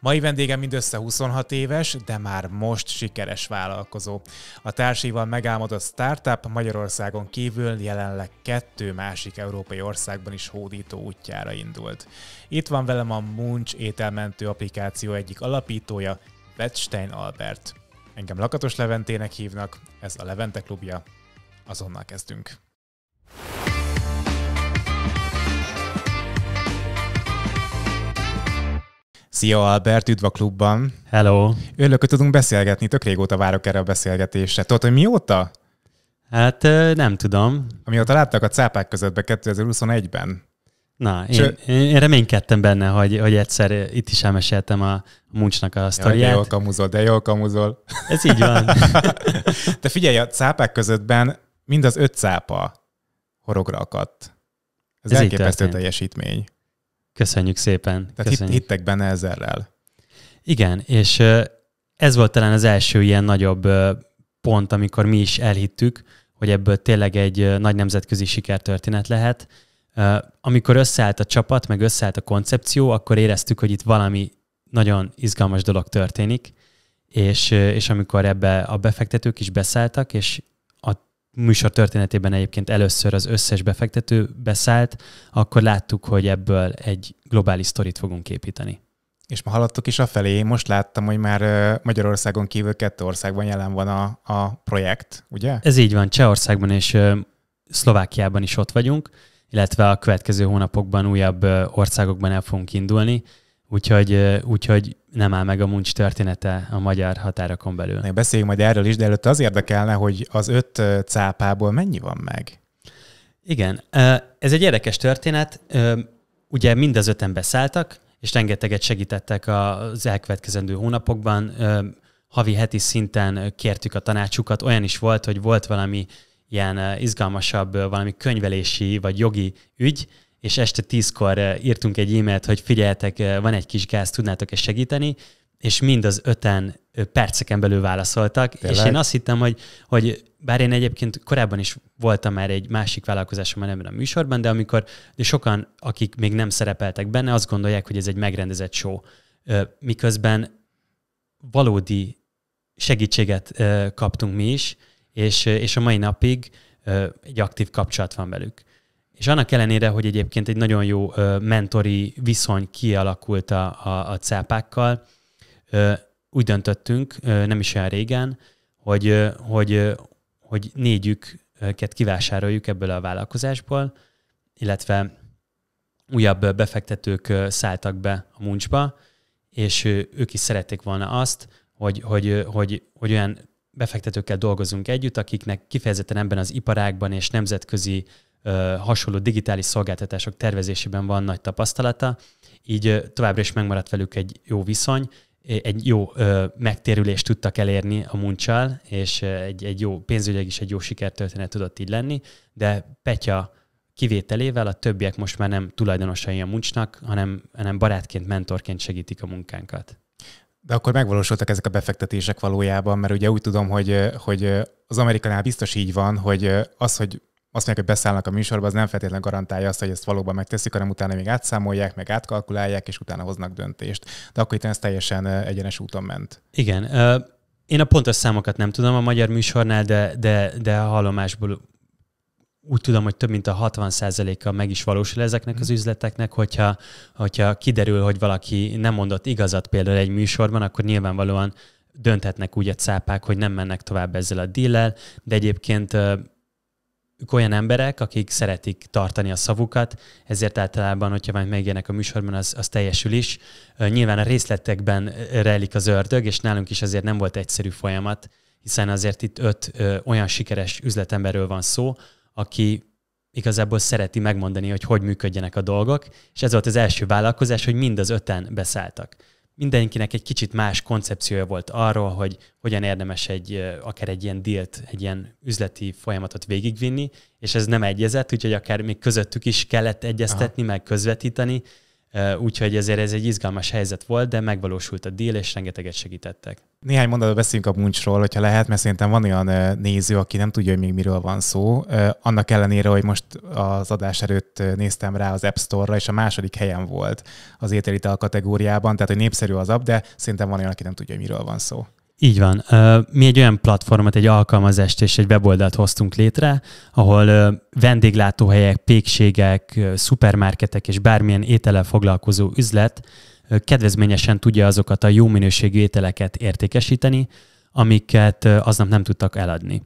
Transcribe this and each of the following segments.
Mai vendégem mindössze 26 éves, de már most sikeres vállalkozó. A társival megálmodott startup Magyarországon kívül jelenleg kettő másik európai országban is hódító útjára indult. Itt van velem a Munch ételmentő applikáció egyik alapítója, Bettstein Albert. Engem Lakatos Leventének hívnak, ez a Levente klubja. Azonnal kezdünk. Szia Albert, üdv a klubban! Hello! Örülök, hogy tudunk beszélgetni, tök régóta várok erre a beszélgetésre. Tudod, hogy mióta? Hát nem tudom. Amióta láttak a cápák közöttbe 2021-ben. Na, én, én reménykedtem benne, hogy, hogy egyszer itt is elmeséltem a Muncsnak a sztoriát. Ja, de jól kamuzol, de jól kamuzol. Ez így van. De figyelj, a cápák közöttben mind az öt cápa horogra akadt. Ez, Ez elképesztő teljesítmény. Köszönjük szépen. Tehát Köszönjük. hittek benne ezerrel. Igen, és ez volt talán az első ilyen nagyobb pont, amikor mi is elhittük, hogy ebből tényleg egy nagy nemzetközi sikertörténet lehet. Amikor összeállt a csapat, meg összeállt a koncepció, akkor éreztük, hogy itt valami nagyon izgalmas dolog történik, és, és amikor ebbe a befektetők is beszálltak, és műsor történetében egyébként először az összes befektető beszállt, akkor láttuk, hogy ebből egy globális sztorit fogunk építeni. És ma haladtuk is afelé. Most láttam, hogy már Magyarországon kívül kettő országban jelen van a, a projekt, ugye? Ez így van. Csehországban és Szlovákiában is ott vagyunk, illetve a következő hónapokban újabb országokban el fogunk indulni. Úgyhogy, úgyhogy nem áll meg a muncs története a magyar határokon belül. Beszéljünk majd erről is, de előtte az érdekelne, hogy az öt cápából mennyi van meg? Igen, ez egy érdekes történet. Ugye mind az öten beszálltak, és rengeteget segítettek az elkövetkezendő hónapokban. Havi heti szinten kértük a tanácsukat. Olyan is volt, hogy volt valami ilyen izgalmasabb, valami könyvelési vagy jogi ügy, és este tízkor eh, írtunk egy e-mailt, hogy figyeltek, eh, van egy kis gáz, tudnátok-e segíteni, és mind az öten eh, perceken belül válaszoltak, Tényleg? és én azt hittem, hogy, hogy bár én egyébként korábban is voltam már egy másik vállalkozásomban ebben a műsorban, de amikor de sokan, akik még nem szerepeltek benne, azt gondolják, hogy ez egy megrendezett show, miközben valódi segítséget kaptunk mi is, és, és a mai napig egy aktív kapcsolat van velük. És annak ellenére, hogy egyébként egy nagyon jó mentori viszony kialakult a, a, a cápákkal, úgy döntöttünk, nem is olyan régen, hogy, hogy, hogy négyüket kivásároljuk ebből a vállalkozásból, illetve újabb befektetők szálltak be a muncsba, és ők is szerették volna azt, hogy, hogy, hogy, hogy olyan befektetőkkel dolgozunk együtt, akiknek kifejezetten ebben az iparágban és nemzetközi uh, hasonló digitális szolgáltatások tervezésében van nagy tapasztalata, így továbbra is megmaradt velük egy jó viszony, egy jó ö, megtérülést tudtak elérni a muncsal, és egy, egy jó pénzügyek is egy jó sikertörténet tudott így lenni, de Petya kivételével a többiek most már nem tulajdonosai a muncsnak, hanem, hanem barátként, mentorként segítik a munkánkat. De akkor megvalósultak ezek a befektetések valójában, mert ugye úgy tudom, hogy, hogy az Amerikánál biztos így van, hogy az, hogy azt mondják, hogy beszállnak a műsorba, az nem feltétlenül garantálja azt, hogy ezt valóban megteszik, hanem utána még átszámolják, meg átkalkulálják, és utána hoznak döntést. De akkor itt ez teljesen egyenes úton ment. Igen. Én a pontos számokat nem tudom a magyar műsornál, de, de, de a hallomásból úgy tudom, hogy több mint a 60%-a meg is valósul ezeknek az mhm. üzleteknek, hogyha, hogyha kiderül, hogy valaki nem mondott igazat például egy műsorban, akkor nyilvánvalóan dönthetnek úgy a cápák, hogy nem mennek tovább ezzel a díllel, de egyébként ők olyan emberek, akik szeretik tartani a szavukat, ezért általában, hogyha majd megjelenek a műsorban, az, az teljesül is. Nyilván a részletekben rejlik az ördög, és nálunk is azért nem volt egyszerű folyamat, hiszen azért itt öt ö, olyan sikeres üzletemberről van szó, aki igazából szereti megmondani, hogy hogy működjenek a dolgok, és ez volt az első vállalkozás, hogy mind az öten beszálltak mindenkinek egy kicsit más koncepciója volt arról, hogy hogyan érdemes egy, akár egy ilyen dílt, egy ilyen üzleti folyamatot végigvinni, és ez nem egyezett, úgyhogy akár még közöttük is kellett egyeztetni, Aha. meg közvetíteni, úgyhogy ezért ez egy izgalmas helyzet volt, de megvalósult a díl, és rengeteget segítettek. Néhány mondatot beszéljünk a muncsról, hogyha lehet, mert szerintem van olyan néző, aki nem tudja, hogy még miről van szó. Annak ellenére, hogy most az adás előtt néztem rá az App Store-ra, és a második helyen volt az ételital kategóriában, tehát hogy népszerű az app, de szerintem van olyan, aki nem tudja, hogy miről van szó. Így van. Mi egy olyan platformot, egy alkalmazást és egy weboldalt hoztunk létre, ahol vendéglátóhelyek, pékségek, szupermarketek és bármilyen étele foglalkozó üzlet kedvezményesen tudja azokat a jó minőségű ételeket értékesíteni, amiket aznap nem tudtak eladni.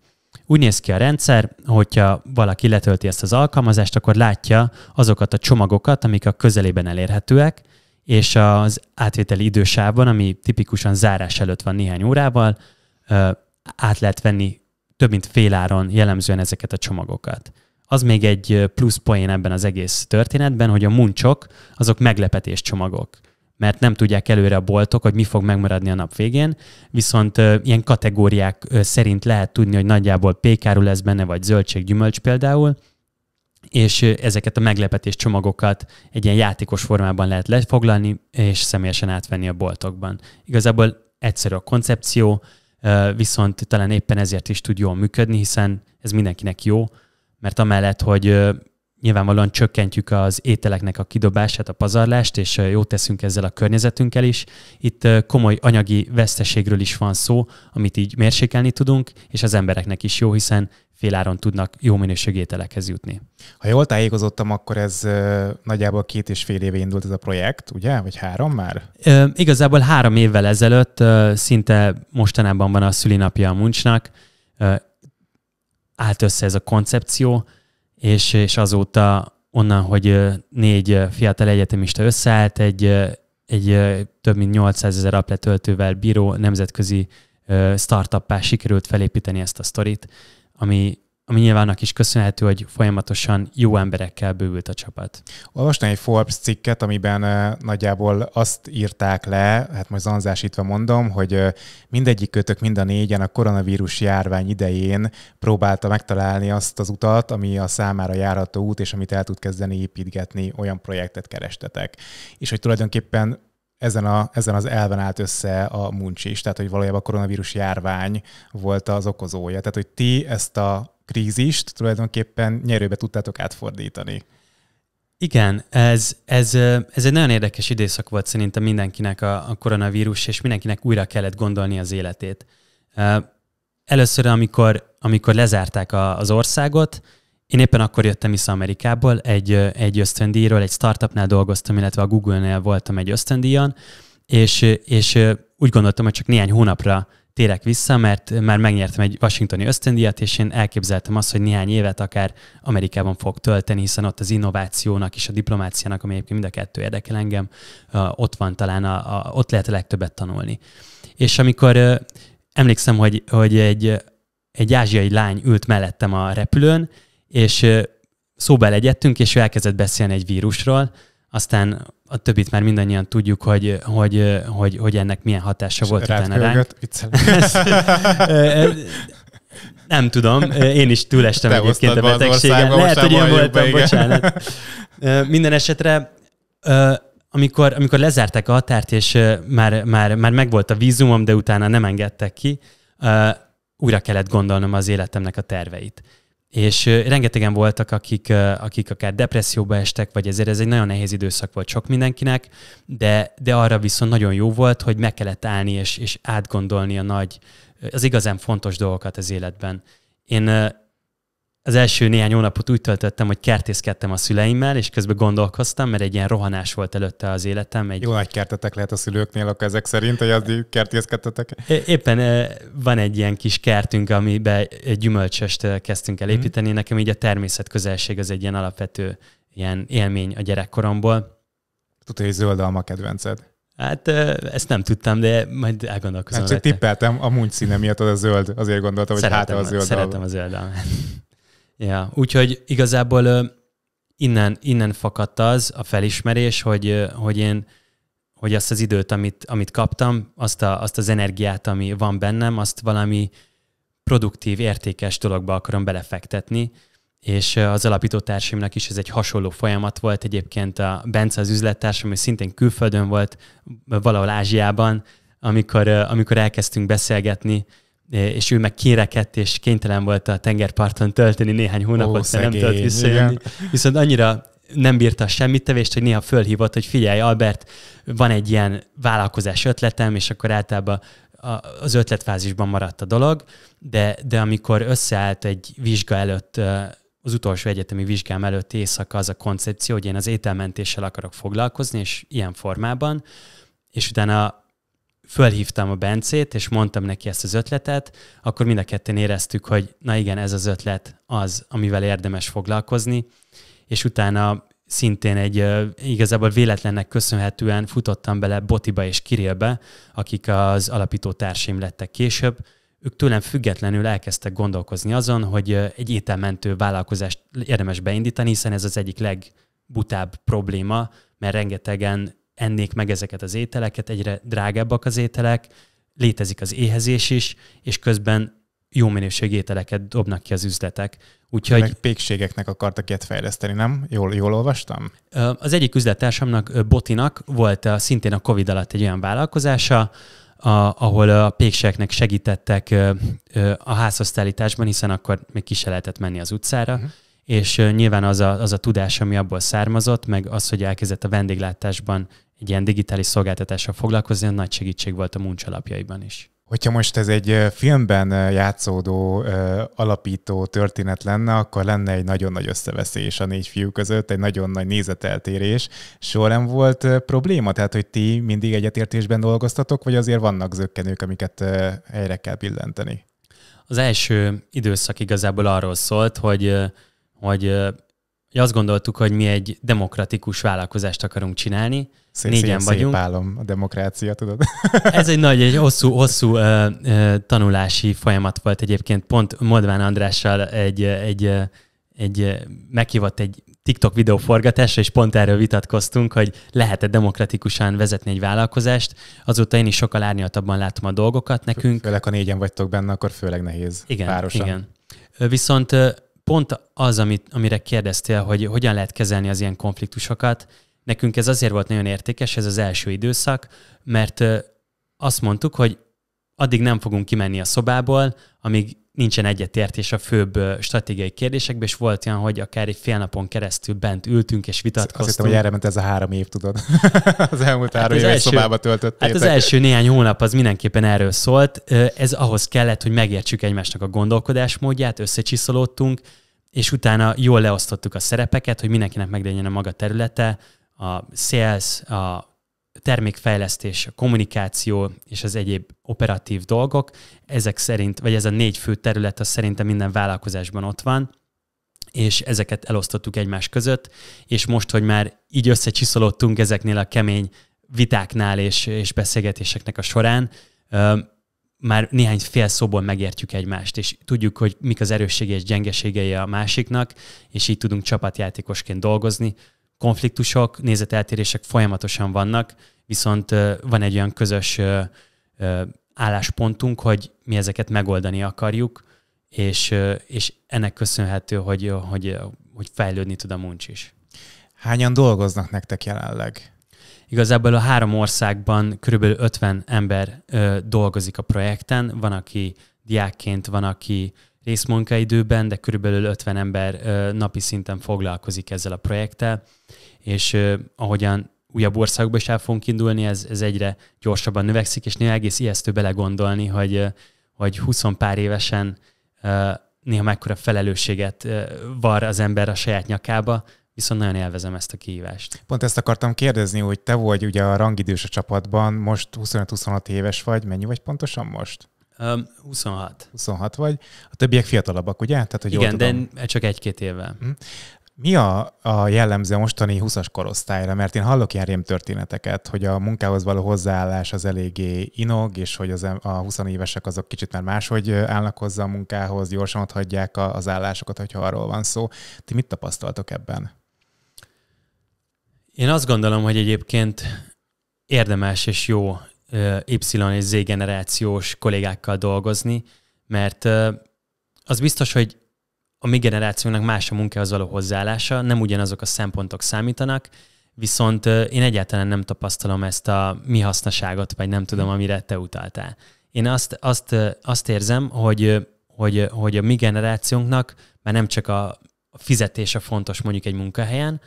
Úgy néz ki a rendszer, hogyha valaki letölti ezt az alkalmazást, akkor látja azokat a csomagokat, amik a közelében elérhetőek, és az átvételi idősávban, ami tipikusan zárás előtt van néhány órával, át lehet venni több mint féláron jellemzően ezeket a csomagokat. Az még egy plusz poén ebben az egész történetben, hogy a muncsok azok meglepetés csomagok mert nem tudják előre a boltok, hogy mi fog megmaradni a nap végén, viszont ö, ilyen kategóriák ö, szerint lehet tudni, hogy nagyjából pékáru lesz benne, vagy zöldség, gyümölcs például, és ö, ezeket a meglepetés csomagokat egy ilyen játékos formában lehet lefoglalni, és személyesen átvenni a boltokban. Igazából egyszerű a koncepció, viszont talán éppen ezért is tud jól működni, hiszen ez mindenkinek jó, mert amellett, hogy nyilvánvalóan csökkentjük az ételeknek a kidobását, a pazarlást, és jót teszünk ezzel a környezetünkkel is. Itt komoly anyagi veszteségről is van szó, amit így mérsékelni tudunk, és az embereknek is jó, hiszen féláron tudnak jó minőségű ételekhez jutni. Ha jól tájékozottam, akkor ez nagyjából két és fél éve indult ez a projekt, ugye? Vagy három már? E, igazából három évvel ezelőtt, szinte mostanában van a szülinapja a Muncsnak, állt össze ez a koncepció, és, és azóta onnan, hogy négy fiatal egyetemista összeállt, egy, egy több mint 800 ezer apletöltővel bíró nemzetközi startuppá sikerült felépíteni ezt a sztorit, ami ami nyilván annak is köszönhető, hogy folyamatosan jó emberekkel bővült a csapat. Olvastam egy Forbes cikket, amiben nagyjából azt írták le, hát most zanzásítva mondom, hogy mindegyik kötök mind a négyen a koronavírus járvány idején próbálta megtalálni azt az utat, ami a számára járható út, és amit el tud kezdeni építgetni, olyan projektet kerestetek. És hogy tulajdonképpen ezen, a, ezen az elven állt össze a muncs is, tehát hogy valójában a koronavírus járvány volt az okozója. Tehát, hogy ti ezt a krízist tulajdonképpen nyerőbe tudtátok átfordítani. Igen, ez, ez, ez egy nagyon érdekes időszak volt szerintem mindenkinek a, a koronavírus, és mindenkinek újra kellett gondolni az életét. Először, amikor, amikor lezárták a, az országot, én éppen akkor jöttem vissza Amerikából, egy, egy ösztöndíjról, egy startupnál dolgoztam, illetve a Google-nél voltam egy ösztöndíjon, és, és úgy gondoltam, hogy csak néhány hónapra térek vissza, mert már megnyertem egy washingtoni ösztöndíjat, és én elképzeltem azt, hogy néhány évet akár Amerikában fog tölteni, hiszen ott az innovációnak és a diplomáciának, ami egyébként mind a kettő érdekel engem, ott van talán, a, a, ott lehet a legtöbbet tanulni. És amikor emlékszem, hogy, hogy egy, egy ázsiai lány ült mellettem a repülőn, és szóba legyettünk, és ő elkezdett beszélni egy vírusról, aztán a többit már mindannyian tudjuk, hogy, hogy, hogy, hogy ennek milyen hatása És volt utána ránk. Nem tudom, én is túlestem egyébként a betegségem. Lehet, hogy én voltam, be, bocsánat. Minden esetre amikor, amikor lezárták a határt, és már, már, már megvolt a vízumom, de utána nem engedtek ki, újra kellett gondolnom az életemnek a terveit. És rengetegen voltak, akik, akik akár depresszióba estek, vagy ezért ez egy nagyon nehéz időszak volt sok mindenkinek, de, de arra viszont nagyon jó volt, hogy meg kellett állni és, és átgondolni a nagy, az igazán fontos dolgokat az életben. Én az első néhány hónapot úgy töltöttem, hogy kertészkedtem a szüleimmel, és közben gondolkoztam, mert egy ilyen rohanás volt előtte az életem. Egy... Jó nagy kertetek lehet a szülőknél, akkor ezek szerint, hogy az kertészkedtetek? Éppen van egy ilyen kis kertünk, amiben gyümölcsöst kezdtünk el mhm. építeni. Mm. Nekem így a természet közelség az egy ilyen alapvető ilyen élmény a gyerekkoromból. Tudod, hogy zöld alma kedvenced? Hát ezt nem tudtam, de majd elgondolkozom. Hát, csak tippeltem, a mungy színe miatt az a zöld, azért gondoltam, hogy hát a zöld Szeretem alma. a zöld almát. Ja, úgyhogy igazából innen, innen fakadt az a felismerés, hogy, hogy én hogy azt az időt, amit, amit kaptam, azt, a, azt az energiát, ami van bennem, azt valami produktív, értékes dologba akarom belefektetni, és az alapítótársaimnak is ez egy hasonló folyamat volt. Egyébként a Bence az üzlettársam, ami szintén külföldön volt, valahol Ázsiában, amikor, amikor elkezdtünk beszélgetni, és ő meg kérekedt, és kénytelen volt a tengerparton tölteni néhány hónapot, Ó, nem tudott visszajönni. Viszont annyira nem bírta semmit tevést, hogy néha fölhívott, hogy figyelj, Albert, van egy ilyen vállalkozás ötletem, és akkor általában az ötletfázisban maradt a dolog, de, de amikor összeállt egy vizsga előtt, az utolsó egyetemi vizsgám előtt éjszaka az a koncepció, hogy én az ételmentéssel akarok foglalkozni, és ilyen formában, és utána fölhívtam a Bencét, és mondtam neki ezt az ötletet, akkor mind a ketten éreztük, hogy na igen, ez az ötlet az, amivel érdemes foglalkozni, és utána szintén egy igazából véletlennek köszönhetően futottam bele Botiba és Kirillbe, akik az alapító társaim lettek később. Ők tőlem függetlenül elkezdtek gondolkozni azon, hogy egy ételmentő vállalkozást érdemes beindítani, hiszen ez az egyik legbutább probléma, mert rengetegen ennék meg ezeket az ételeket, egyre drágábbak az ételek, létezik az éhezés is, és közben jó minőségű ételeket dobnak ki az üzletek. Úgyhogy... Meg pékségeknek akartak ilyet fejleszteni, nem? Jól, jól olvastam? Az egyik üzlettársamnak, Botinak volt a, szintén a Covid alatt egy olyan vállalkozása, a, ahol a pékségeknek segítettek a házhoztállításban, hiszen akkor még ki se lehetett menni az utcára, uh-huh és nyilván az a, az a tudás, ami abból származott, meg az, hogy elkezdett a vendéglátásban egy ilyen digitális szolgáltatással foglalkozni, nagy segítség volt a muncs alapjaiban is. Hogyha most ez egy filmben játszódó, alapító történet lenne, akkor lenne egy nagyon nagy összeveszés a négy fiú között, egy nagyon nagy nézeteltérés. Soha nem volt probléma? Tehát, hogy ti mindig egyetértésben dolgoztatok, vagy azért vannak zöggenők, amiket helyre kell billenteni? Az első időszak igazából arról szólt, hogy hogy ugye azt gondoltuk, hogy mi egy demokratikus vállalkozást akarunk csinálni. Szép, Négyen szép, vagyunk. Szép a demokrácia, tudod? Ez egy nagy, egy hosszú, hosszú ö, ö, tanulási folyamat volt egyébként. Pont Modván Andrással egy, egy, egy meghívott egy TikTok videó forgatásra, és pont erről vitatkoztunk, hogy lehet-e demokratikusan vezetni egy vállalkozást. Azóta én is sokkal árnyaltabban látom a dolgokat nekünk. Főleg, ha négyen vagytok benne, akkor főleg nehéz. Igen, igen. Viszont pont az, amit, amire kérdeztél, hogy hogyan lehet kezelni az ilyen konfliktusokat, nekünk ez azért volt nagyon értékes, ez az első időszak, mert azt mondtuk, hogy addig nem fogunk kimenni a szobából, amíg nincsen egyetértés a főbb stratégiai kérdésekben, és volt olyan, hogy akár egy fél napon keresztül bent ültünk és vitatkoztunk. Azt hiszem, hogy erre ment ez a három év, tudod. az elmúlt három hát év szobába töltöttétek. Hát az első néhány hónap az mindenképpen erről szólt. Ez ahhoz kellett, hogy megértsük egymásnak a gondolkodásmódját, összecsiszolódtunk, és utána jól leosztottuk a szerepeket, hogy mindenkinek meglegyen a maga területe, a sales, a termékfejlesztés, a kommunikáció és az egyéb operatív dolgok, ezek szerint, vagy ez a négy fő terület, az szerintem minden vállalkozásban ott van, és ezeket elosztottuk egymás között, és most, hogy már így összecsiszolódtunk ezeknél a kemény vitáknál és, és beszélgetéseknek a során, már néhány fél szóból megértjük egymást, és tudjuk, hogy mik az erősségei és gyengeségei a másiknak, és így tudunk csapatjátékosként dolgozni. Konfliktusok, nézeteltérések folyamatosan vannak, viszont van egy olyan közös álláspontunk, hogy mi ezeket megoldani akarjuk, és, és ennek köszönhető, hogy, hogy, hogy fejlődni tud a muncs is. Hányan dolgoznak nektek jelenleg? Igazából a három országban körülbelül 50 ember ö, dolgozik a projekten, van, aki diákként, van, aki részmunkaidőben, de körülbelül 50 ember ö, napi szinten foglalkozik ezzel a projekttel, és ö, ahogyan újabb országba is el fogunk indulni, ez, ez egyre gyorsabban növekszik, és néha egész ijesztő belegondolni, hogy, hogy 20 pár évesen néha mekkora felelősséget var az ember a saját nyakába, viszont nagyon élvezem ezt a kihívást. Pont ezt akartam kérdezni, hogy te vagy ugye a rangidős a csapatban, most 25-26 éves vagy, mennyi vagy pontosan most? Um, 26. 26 vagy. A többiek fiatalabbak, ugye? Tehát, hogy Igen, de csak egy-két évvel. Mhm. Mi a, a jellemző mostani 20-as korosztályra? Mert én hallok ilyen történeteket, hogy a munkához való hozzáállás az eléggé inog, és hogy az, a 20 évesek azok kicsit már máshogy állnak hozzá a munkához, gyorsan ott hagyják az állásokat, hogyha arról van szó. Ti mit tapasztaltok ebben? Én azt gondolom, hogy egyébként érdemes és jó Y és Z generációs kollégákkal dolgozni, mert az biztos, hogy a mi generációnak más a munkához való hozzáállása, nem ugyanazok a szempontok számítanak, viszont én egyáltalán nem tapasztalom ezt a mi hasznaságot, vagy nem tudom, mm. amire te utaltál. Én azt, azt, azt érzem, hogy, hogy, hogy a mi generációnknak már nem csak a fizetés a fontos mondjuk egy munkahelyen,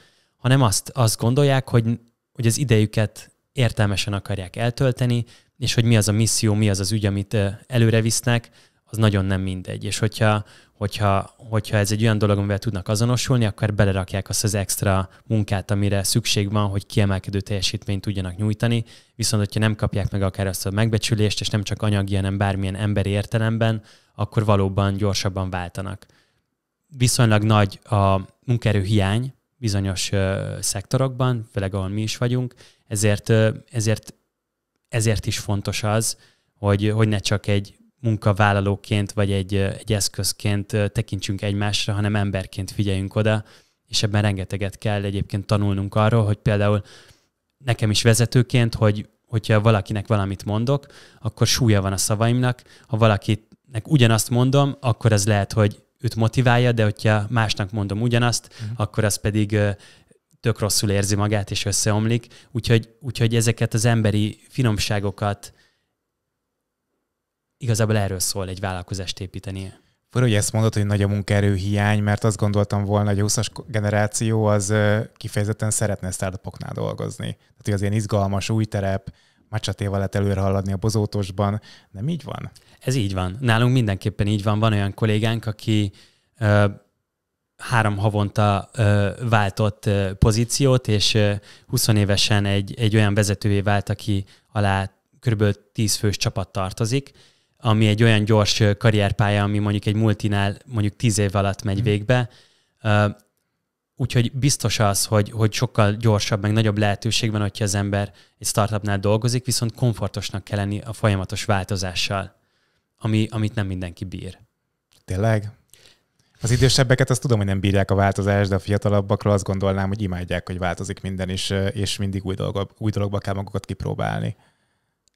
hanem azt, azt gondolják, hogy, hogy az idejüket értelmesen akarják eltölteni, és hogy mi az a misszió, mi az az ügy, amit előre visznek, az nagyon nem mindegy. És hogyha, hogyha, hogyha ez egy olyan dolog, amivel tudnak azonosulni, akkor belerakják azt az extra munkát, amire szükség van, hogy kiemelkedő teljesítményt tudjanak nyújtani. Viszont, hogyha nem kapják meg akár azt a megbecsülést, és nem csak anyagi, hanem bármilyen emberi értelemben, akkor valóban gyorsabban váltanak. Viszonylag nagy a munkaerő hiány, bizonyos szektorokban, főleg ahol mi is vagyunk, ezért, ezért, ezért is fontos az, hogy, hogy ne csak egy munkavállalóként vagy egy, egy eszközként tekintsünk egymásra, hanem emberként figyeljünk oda, és ebben rengeteget kell egyébként tanulnunk arról, hogy például nekem is vezetőként, hogy hogyha valakinek valamit mondok, akkor súlya van a szavaimnak, ha valakinek ugyanazt mondom, akkor ez lehet, hogy őt motiválja, de hogyha másnak mondom ugyanazt, uh-huh. akkor az pedig tök rosszul érzi magát, és összeomlik. Úgyhogy, úgyhogy ezeket az emberi finomságokat igazából erről szól egy vállalkozást építeni. Fura, hogy ezt mondod, hogy nagy a munkaerőhiány, mert azt gondoltam volna, hogy a 20-as generáció az kifejezetten szeretne startupoknál dolgozni. Tehát, hogy az ilyen izgalmas új terep, macsatéval lehet előre haladni a bozótosban, nem így van? Ez így van. Nálunk mindenképpen így van. Van olyan kollégánk, aki ö, három havonta ö, váltott ö, pozíciót, és ö, 20 évesen egy, egy olyan vezetővé vált, aki alá kb. 10 fős csapat tartozik, ami egy olyan gyors karrierpálya, ami mondjuk egy multinál mondjuk 10 év alatt megy mm. végbe. Ö, Úgyhogy biztos az, hogy, hogy sokkal gyorsabb, meg nagyobb lehetőség van, hogyha az ember egy startupnál dolgozik, viszont komfortosnak kell lenni a folyamatos változással ami, amit nem mindenki bír. Tényleg? Az idősebbeket azt tudom, hogy nem bírják a változást, de a fiatalabbakról azt gondolnám, hogy imádják, hogy változik minden, is eh, és mindig új, dolog, új dologba kell magukat kipróbálni.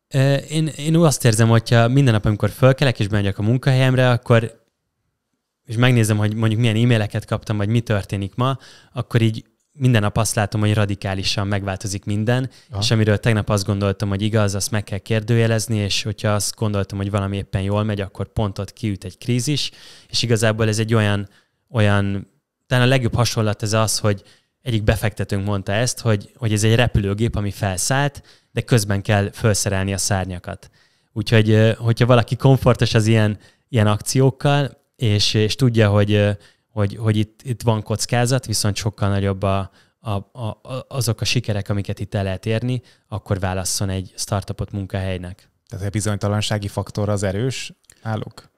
Eh, én, én úgy azt érzem, hogyha minden nap, amikor fölkelek és bemegyek a munkahelyemre, akkor és megnézem, hogy mondjuk milyen e-maileket kaptam, vagy mi történik ma, akkor így minden nap azt látom, hogy radikálisan megváltozik minden, Aha. és amiről tegnap azt gondoltam, hogy igaz, azt meg kell kérdőjelezni, és hogyha azt gondoltam, hogy valami éppen jól megy, akkor pont ott kiüt egy krízis, és igazából ez egy olyan, olyan talán a legjobb hasonlat ez az, hogy egyik befektetőnk mondta ezt, hogy, hogy ez egy repülőgép, ami felszállt, de közben kell felszerelni a szárnyakat. Úgyhogy, hogyha valaki komfortos az ilyen, ilyen akciókkal, és, és tudja, hogy, hogy, hogy itt, itt van kockázat, viszont sokkal nagyobb a, a, a, azok a sikerek, amiket itt el lehet érni, akkor válasszon egy startupot munkahelynek. Tehát a bizonytalansági faktor az erős állok?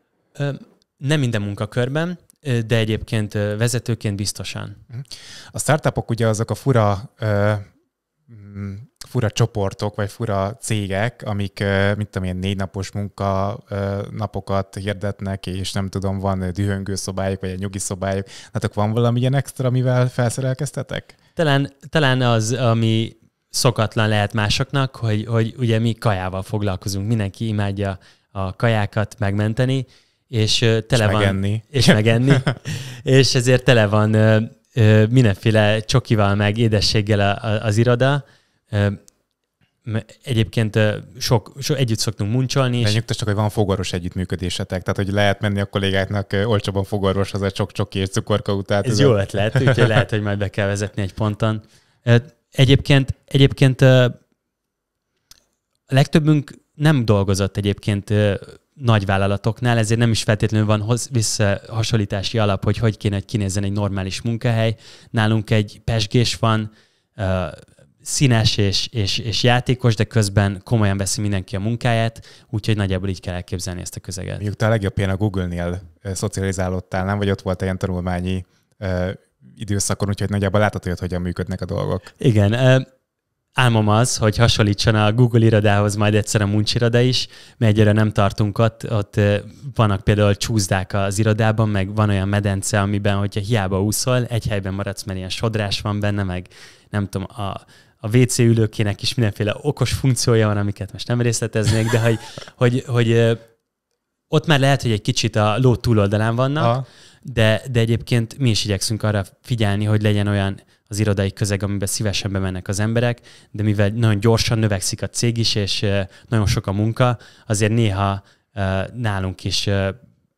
Nem minden munkakörben, de egyébként vezetőként biztosan. Hm. A startupok ugye azok a fura fura csoportok, vagy fura cégek, amik, mint tudom én, négy napos munka napokat hirdetnek, és nem tudom, van dühöngő szobájuk, vagy egy nyugi szobájuk. Nátok van valami ilyen extra, amivel felszerelkeztetek? Talán, talán az, ami szokatlan lehet másoknak, hogy, hogy ugye mi kajával foglalkozunk. Mindenki imádja a kajákat megmenteni, és tele és van... Megenni. És megenni. és ezért tele van mindenféle csokival, meg édességgel az iroda, Egyébként sok, sok együtt szoktunk muncsalni. És... Nyugtassak, hogy van fogoros együttműködésetek, tehát hogy lehet menni a kollégáknak olcsóban fogorvoshoz egy sok-sok és cukorka után. Ez, ez jó ötlet, úgyhogy lehet, hogy majd be kell vezetni egy ponton. Egyébként, egyébként a legtöbbünk nem dolgozott egyébként nagy vállalatoknál, ezért nem is feltétlenül van hoz, visszahasonlítási alap, hogy hogy kéne, hogy kinézzen egy normális munkahely. Nálunk egy pesgés van, színes és, és, és játékos, de közben komolyan veszi mindenki a munkáját, úgyhogy nagyjából így kell elképzelni ezt a közeget. Mondjuk te a legjobb a Google-nél szocializálódtál, nem? Vagy ott volt ilyen tanulmányi ö, időszakon, úgyhogy nagyjából látható, hogy hogyan működnek a dolgok. Igen. Ö, álmom az, hogy hasonlítson a Google irodához majd egyszer a Munch iroda is, mert egyre nem tartunk ott, ott vannak például csúzdák az irodában, meg van olyan medence, amiben, hogyha hiába úszol, egy helyben maradsz, mert ilyen sodrás van benne, meg nem tudom, a, a WC ülőkének is mindenféle okos funkciója van, amiket most nem részleteznék, de hogy, hogy, hogy ott már lehet, hogy egy kicsit a ló túloldalán vannak, ha. de, de egyébként mi is igyekszünk arra figyelni, hogy legyen olyan az irodai közeg, amiben szívesen bemennek az emberek, de mivel nagyon gyorsan növekszik a cég is, és nagyon sok a munka, azért néha nálunk is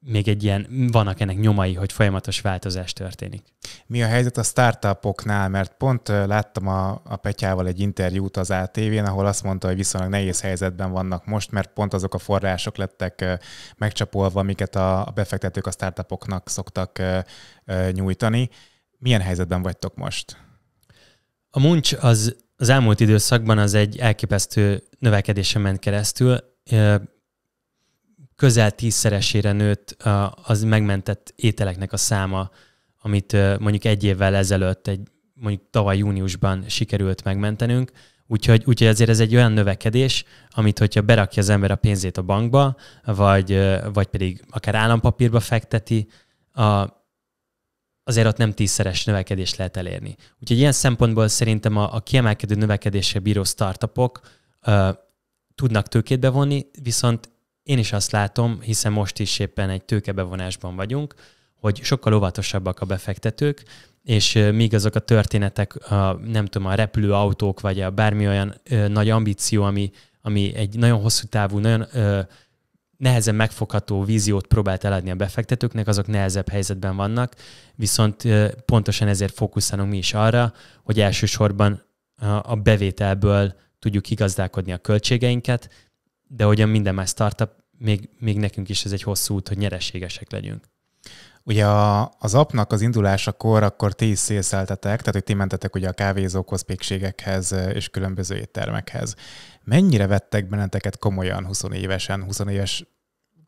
még egy ilyen, vannak ennek nyomai, hogy folyamatos változás történik. Mi a helyzet a startupoknál? Mert pont láttam a, a Petyával egy interjút az ATV-n, ahol azt mondta, hogy viszonylag nehéz helyzetben vannak most, mert pont azok a források lettek megcsapolva, amiket a, a befektetők a startupoknak szoktak nyújtani. Milyen helyzetben vagytok most? A Muncs az, az elmúlt időszakban az egy elképesztő növekedésen ment keresztül közel tízszeresére nőtt az megmentett ételeknek a száma, amit mondjuk egy évvel ezelőtt, egy mondjuk tavaly júniusban sikerült megmentenünk. Úgyhogy, úgyhogy azért ez egy olyan növekedés, amit hogyha berakja az ember a pénzét a bankba, vagy, vagy pedig akár állampapírba fekteti, a, azért ott nem tízszeres növekedést lehet elérni. Úgyhogy ilyen szempontból szerintem a, a kiemelkedő növekedésre bíró startupok ö, tudnak tőkét bevonni, viszont én is azt látom, hiszen most is éppen egy tőkebevonásban vagyunk, hogy sokkal óvatosabbak a befektetők, és míg azok a történetek, a, nem tudom, a repülőautók, vagy a bármi olyan ö, nagy ambíció, ami, ami egy nagyon hosszú távú, nagyon ö, nehezen megfogható víziót próbált eladni a befektetőknek, azok nehezebb helyzetben vannak, viszont ö, pontosan ezért fókuszálunk mi is arra, hogy elsősorban a, a bevételből tudjuk igazdálkodni a költségeinket, de ahogyan minden más startup, még, még nekünk is ez egy hosszú út, hogy nyereségesek legyünk. Ugye a, az apnak az indulásakor akkor ti is szélszeltetek, tehát hogy ti mentetek ugye a kávézókhoz, pékségekhez eh, és különböző éttermekhez. Mennyire vettek benneteket komolyan 20 évesen, 20 éves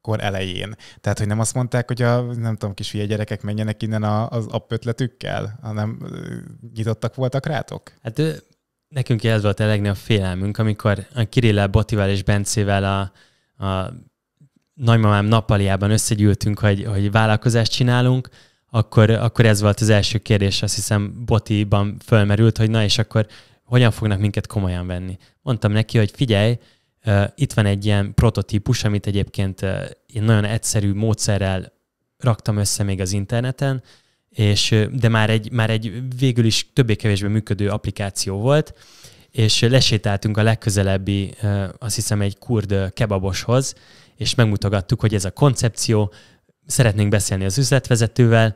kor elején? Tehát, hogy nem azt mondták, hogy a nem tudom, kis gyerekek menjenek innen a, az app ötletükkel, hanem eh, nyitottak voltak rátok? Hát Nekünk ez volt a legnagyobb félelmünk, amikor a Kirillel, Botival és Bencével a, a nagymamám nappaliában összegyűltünk, hogy, hogy vállalkozást csinálunk, akkor, akkor ez volt az első kérdés, azt hiszem Botiban fölmerült, hogy na és akkor hogyan fognak minket komolyan venni. Mondtam neki, hogy figyelj, itt van egy ilyen prototípus, amit egyébként én nagyon egyszerű módszerrel raktam össze még az interneten, és, de már egy, már egy végül is többé-kevésbé működő applikáció volt, és lesétáltunk a legközelebbi, azt hiszem egy kurd kebaboshoz, és megmutogattuk, hogy ez a koncepció, szeretnénk beszélni az üzletvezetővel,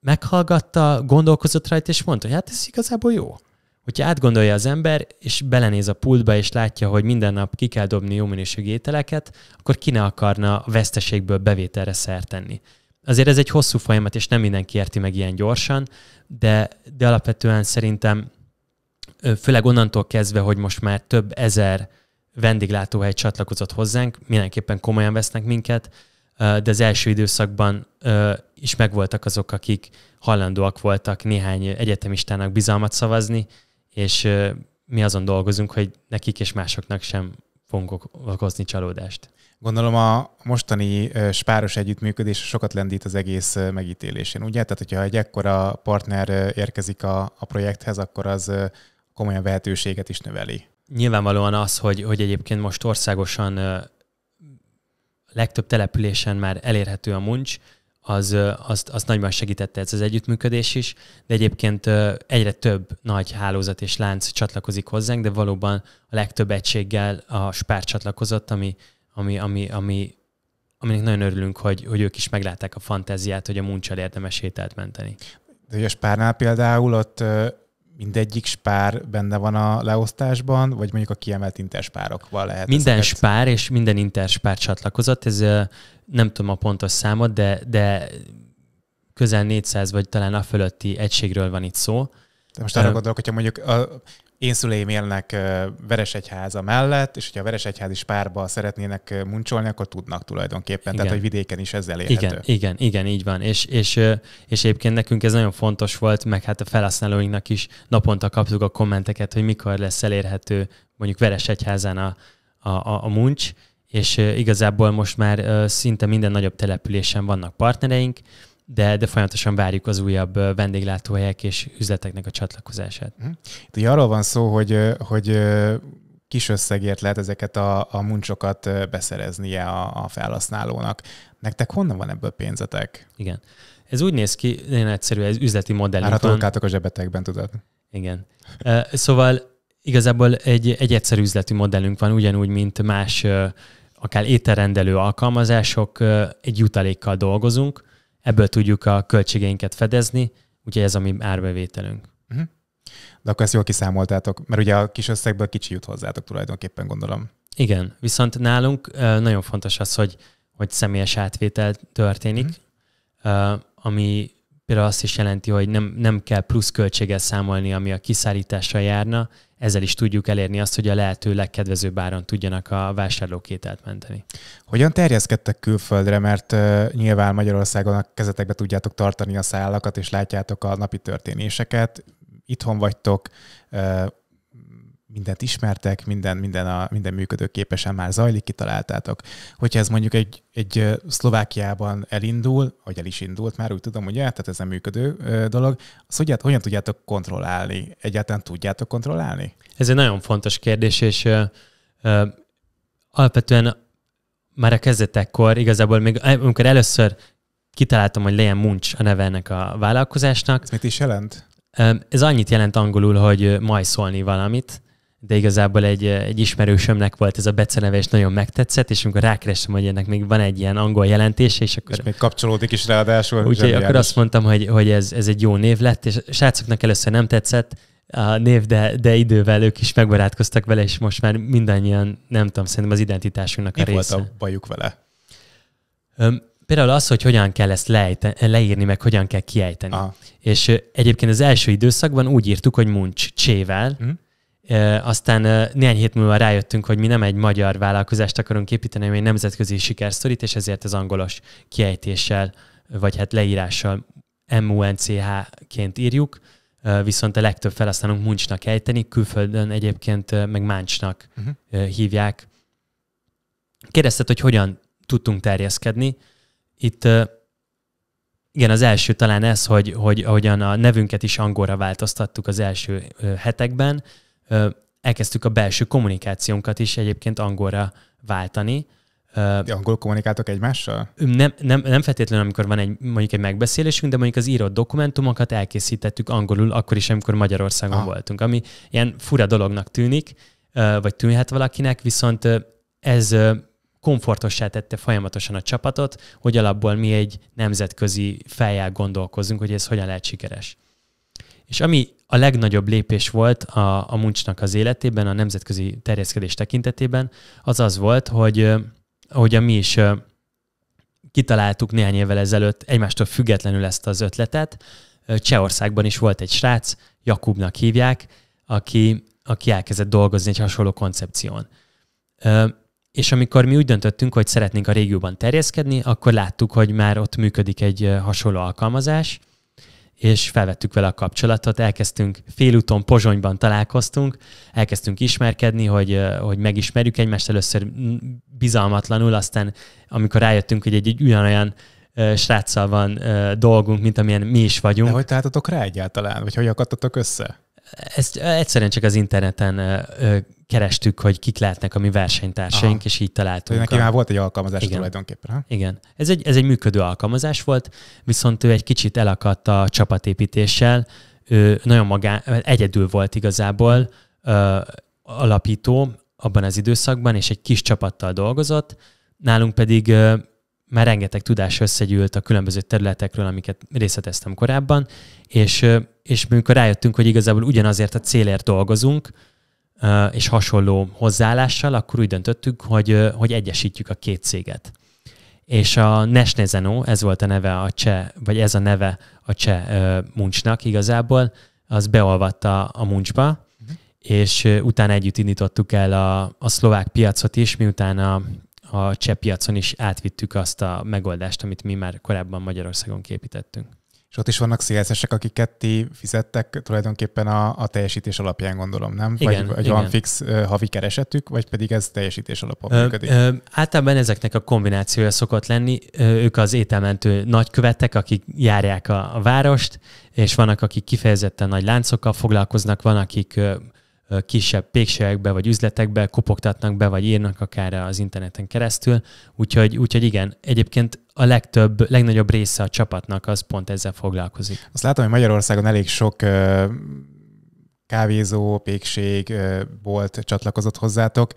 meghallgatta, gondolkozott rajta, és mondta, hogy hát ez igazából jó. Hogyha átgondolja az ember, és belenéz a pultba, és látja, hogy minden nap ki kell dobni jó minőségű ételeket, akkor ki ne akarna a veszteségből bevételre szert tenni azért ez egy hosszú folyamat, és nem mindenki érti meg ilyen gyorsan, de, de alapvetően szerintem főleg onnantól kezdve, hogy most már több ezer vendéglátóhely csatlakozott hozzánk, mindenképpen komolyan vesznek minket, de az első időszakban is megvoltak azok, akik hajlandóak voltak néhány egyetemistának bizalmat szavazni, és mi azon dolgozunk, hogy nekik és másoknak sem fogunk okozni csalódást. Gondolom a mostani spáros együttműködés sokat lendít az egész megítélésén, ugye? Tehát, hogyha egy ekkora partner érkezik a, a projekthez, akkor az komolyan vehetőséget is növeli. Nyilvánvalóan az, hogy, hogy egyébként most országosan legtöbb településen már elérhető a muncs, az, azt, azt nagyban segítette ez az együttműködés is, de egyébként egyre több nagy hálózat és lánc csatlakozik hozzánk, de valóban a legtöbb egységgel a Spár csatlakozott, ami, ami, ami, ami aminek nagyon örülünk, hogy, hogy ők is meglátták a fantáziát, hogy a muncsal érdemes ételt menteni. De ugye Spárnál például ott mindegyik spár benne van a leosztásban, vagy mondjuk a kiemelt interspárokban lehet? Minden ezeket? spár és minden interspár csatlakozott, ez nem tudom a pontos számot, de, de közel 400 vagy talán a fölötti egységről van itt szó. De most arra gondolok, hogyha mondjuk a én szüleim élnek Veresegyháza mellett, és hogyha a Veresegyház is párba szeretnének muncsolni, akkor tudnak tulajdonképpen, igen. tehát hogy vidéken is ezzel élhető. Igen, igen, igen, így van. És, és, és egyébként nekünk ez nagyon fontos volt, meg hát a felhasználóinknak is naponta kaptuk a kommenteket, hogy mikor lesz elérhető mondjuk Veresegyházán a, a, a, a muncs, és igazából most már szinte minden nagyobb településen vannak partnereink, de, de folyamatosan várjuk az újabb vendéglátóhelyek és üzleteknek a csatlakozását. Mhm. Itt ugye arról van szó, hogy, hogy kis összegért lehet ezeket a, a muncsokat beszereznie a, a felhasználónak. Nektek honnan van ebből pénzetek? Igen. Ez úgy néz ki, nagyon egyszerű, ez üzleti modell. Már a a zsebetekben, tudod. Igen. Szóval igazából egy, egy egyszerű üzleti modellünk van, ugyanúgy, mint más akár ételrendelő alkalmazások, egy jutalékkal dolgozunk, ebből tudjuk a költségeinket fedezni, úgyhogy ez a mi árbevételünk. Uh-huh. De akkor ezt jól kiszámoltátok, mert ugye a kis összegből kicsi jut hozzátok tulajdonképpen, gondolom. Igen, viszont nálunk nagyon fontos az, hogy, hogy személyes átvétel történik, uh-huh. ami például azt is jelenti, hogy nem, nem kell plusz költséggel számolni, ami a kiszállításra járna, ezzel is tudjuk elérni azt, hogy a lehető legkedvezőbb áron tudjanak a vásárlókételt menteni. Hogyan terjeszkedtek külföldre, mert uh, nyilván Magyarországon a kezetekbe tudjátok tartani a szállakat, és látjátok a napi történéseket. Itthon vagytok, uh, mindent ismertek, minden, minden, a, minden működőképesen már zajlik, kitaláltátok. Hogyha ez mondjuk egy, egy Szlovákiában elindul, vagy el is indult már, úgy tudom, ugye, tehát ez a működő dolog, az hogyan, hogyan tudjátok kontrollálni? Egyáltalán tudjátok kontrollálni? Ez egy nagyon fontos kérdés, és ö, ö, alapvetően már a kezdetekkor, igazából még eh, amikor először kitaláltam, hogy legyen muncs a neve ennek a vállalkozásnak. Ez mit is jelent? Ez annyit jelent angolul, hogy majszolni valamit, de igazából egy, eh, egy ismerősömnek volt ez a beceneve, és nagyon megtetszett, és amikor rákerestem, hogy ennek még van egy ilyen angol jelentése, és akkor... És még kapcsolódik is ráadásul. Úgyhogy akkor azt mondtam, hogy, hogy ez, ez egy jó név lett, és srácoknak először nem tetszett, a név, de, de idővel ők is megbarátkoztak vele, és most már mindannyian, nem tudom, szerintem az identitásunknak Mi a része. volt a bajuk vele? Öm, például az, hogy hogyan kell ezt leejten, leírni, meg hogyan kell kiejteni. Aha. És ö, egyébként az első időszakban úgy írtuk, hogy muncs csével, mm. Aztán néhány hét múlva rájöttünk, hogy mi nem egy magyar vállalkozást akarunk építeni, hanem egy nemzetközi sikerszorít, és ezért az angolos kiejtéssel, vagy hát leírással MUNCH-ként írjuk, viszont a legtöbb felhasználunk muncsnak ejteni, külföldön egyébként meg máncsnak uh-huh. Mhm. hívják. Kérdezted, hogy hogyan tudtunk terjeszkedni. Itt igen, az első talán ez, hogy, hogy ahogyan a nevünket is angolra változtattuk az első hetekben, elkezdtük a belső kommunikációnkat is egyébként angolra váltani. De angol kommunikáltok egymással? Nem, nem, nem feltétlenül, amikor van egy, mondjuk egy megbeszélésünk, de mondjuk az írott dokumentumokat elkészítettük angolul, akkor is, amikor Magyarországon ah. voltunk, ami ilyen fura dolognak tűnik, vagy tűnhet valakinek, viszont ez komfortossá tette folyamatosan a csapatot, hogy alapból mi egy nemzetközi fejjel gondolkozunk, hogy ez hogyan lehet sikeres. És ami a legnagyobb lépés volt a, a Muncsnak az életében, a nemzetközi terjeszkedés tekintetében, az az volt, hogy ahogyan mi is kitaláltuk néhány évvel ezelőtt egymástól függetlenül ezt az ötletet, Csehországban is volt egy srác, Jakubnak hívják, aki, aki elkezdett dolgozni egy hasonló koncepción. És amikor mi úgy döntöttünk, hogy szeretnénk a régióban terjeszkedni, akkor láttuk, hogy már ott működik egy hasonló alkalmazás, és felvettük vele a kapcsolatot, elkezdtünk félúton Pozsonyban találkoztunk, elkezdtünk ismerkedni, hogy, hogy megismerjük egymást először bizalmatlanul, aztán amikor rájöttünk, hogy egy, egy ugyanolyan sráccal van dolgunk, mint amilyen mi is vagyunk. De hogy találtatok rá egyáltalán? Vagy hogy akadtatok össze? Ezt egyszerűen csak az interneten kerestük, hogy kik lehetnek a mi versenytársaink, Aha. és így találtunk. Neki a... már volt egy alkalmazás Igen. tulajdonképpen. Ha? Igen. Ez egy, ez egy működő alkalmazás volt, viszont ő egy kicsit elakadt a csapatépítéssel, ő nagyon magán, egyedül volt igazából ö, alapító abban az időszakban, és egy kis csapattal dolgozott, nálunk pedig ö, már rengeteg tudás összegyűlt a különböző területekről, amiket részleteztem korábban, és, és amikor rájöttünk, hogy igazából ugyanazért a célért dolgozunk, és hasonló hozzáállással, akkor úgy döntöttük, hogy, hogy egyesítjük a két céget. És a Nesnezeno, ez volt a neve a cseh, vagy ez a neve a cseh muncsnak igazából, az beolvatta a muncsba, uh-huh. és utána együtt indítottuk el a, a szlovák piacot is, miután a, a cseh piacon is átvittük azt a megoldást, amit mi már korábban Magyarországon képítettünk. És ott is vannak szélszesek, akiket ti fizettek tulajdonképpen a, a teljesítés alapján, gondolom, nem? Vagy, igen, vagy igen. van fix havi keresetük, vagy pedig ez teljesítés alapon ö, működik? Ö, általában ezeknek a kombinációja szokott lenni. Ö, ők az ételmentő nagykövetek, akik járják a, a várost, és vannak, akik kifejezetten nagy láncokkal foglalkoznak, van, akik kisebb pékségekbe, vagy üzletekbe kopogtatnak be, vagy írnak akár az interneten keresztül. Úgyhogy, úgyhogy igen, egyébként a legtöbb, legnagyobb része a csapatnak az pont ezzel foglalkozik. Azt látom, hogy Magyarországon elég sok ö, kávézó, pékség, ö, bolt csatlakozott hozzátok.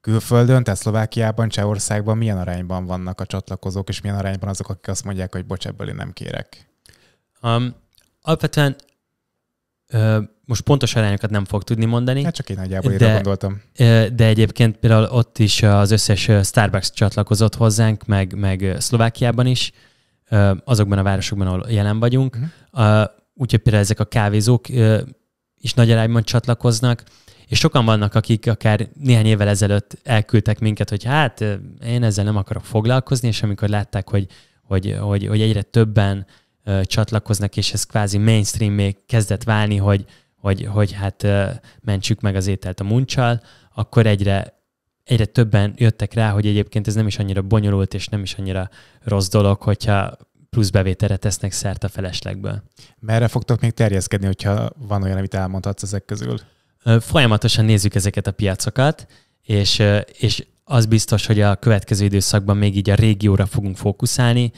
Külföldön, tehát Szlovákiában, Csehországban milyen arányban vannak a csatlakozók, és milyen arányban azok, akik azt mondják, hogy bocs, ebből én nem kérek? Um, alapvetően ö, most pontos arányokat nem fog tudni mondani. Hát csak én nagyjából de, gondoltam. De egyébként például ott is az összes Starbucks csatlakozott hozzánk, meg, meg Szlovákiában is, azokban a városokban, ahol jelen vagyunk. Uh-huh. Úgyhogy például ezek a kávézók is nagy arányban csatlakoznak, és sokan vannak, akik akár néhány évvel ezelőtt elküldtek minket, hogy hát én ezzel nem akarok foglalkozni, és amikor látták, hogy, hogy, hogy, hogy egyre többen csatlakoznak, és ez kvázi mainstream még kezdett válni, hogy, hogy, hogy hát mentsük meg az ételt a muncsal, akkor egyre, egyre többen jöttek rá, hogy egyébként ez nem is annyira bonyolult, és nem is annyira rossz dolog, hogyha plusz bevételre tesznek szert a feleslegből. Merre fogtok még terjeszkedni, hogyha van olyan, amit elmondhatsz ezek közül? Folyamatosan nézzük ezeket a piacokat, és, és az biztos, hogy a következő időszakban még így a régióra fogunk fókuszálni,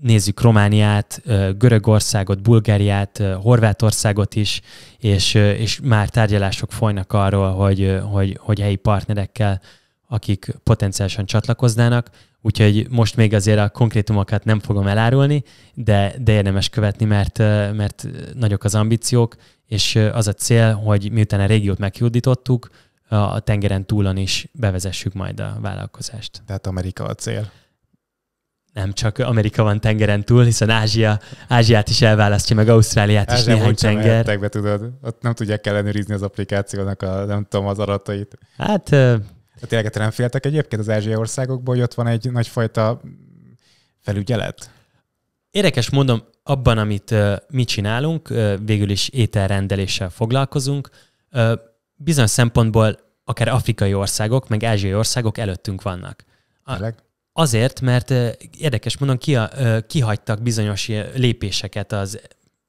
nézzük Romániát, Görögországot, Bulgáriát, Horvátországot is, és, és már tárgyalások folynak arról, hogy, hogy, hogy helyi partnerekkel, akik potenciálisan csatlakoznának, úgyhogy most még azért a konkrétumokat nem fogom elárulni, de, de érdemes követni, mert, mert nagyok az ambíciók, és az a cél, hogy miután a régiót meghódítottuk, a tengeren túlon is bevezessük majd a vállalkozást. Tehát Amerika a cél nem csak Amerika van tengeren túl, hiszen Ázsia, Ázsiát is elválasztja, meg Ausztráliát Ázsia is néhány tenger. Be, tudod, ott nem tudják ellenőrizni az applikációnak a, nem tudom, az adatait. Hát... hát tényleg nem féltek egyébként az Ázsia országokból, hogy ott van egy nagyfajta felügyelet? Érdekes mondom, abban, amit uh, mi csinálunk, uh, végül is ételrendeléssel foglalkozunk, uh, bizonyos szempontból akár afrikai országok, meg ázsiai országok előttünk vannak. A, Azért, mert érdekes mondom, ki a, kihagytak bizonyos lépéseket az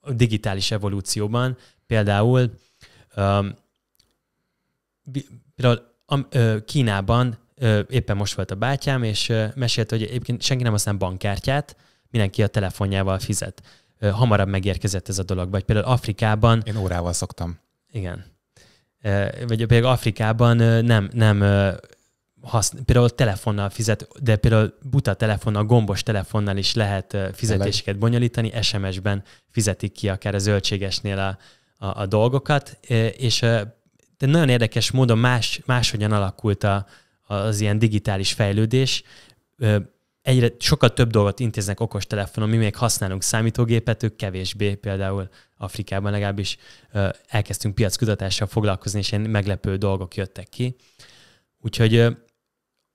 digitális evolúcióban, például például Kínában éppen most volt a bátyám, és mesélte, hogy egyébként senki nem használ bankkártyát, mindenki a telefonjával fizet. hamarabb megérkezett ez a dolog. Vagy például Afrikában... Én órával szoktam. Igen. vagy például Afrikában nem, nem haszn- például telefonnal fizet, de például buta telefonnal, gombos telefonnal is lehet fizetéseket bonyolítani, SMS-ben fizetik ki akár a zöldségesnél a, a, a dolgokat, és de nagyon érdekes módon más, máshogyan alakult a, az ilyen digitális fejlődés. Egyre sokkal több dolgot intéznek okostelefonon, mi még használunk számítógépet, ők kevésbé, például Afrikában legalábbis elkezdtünk piackutatással foglalkozni, és ilyen meglepő dolgok jöttek ki. Úgyhogy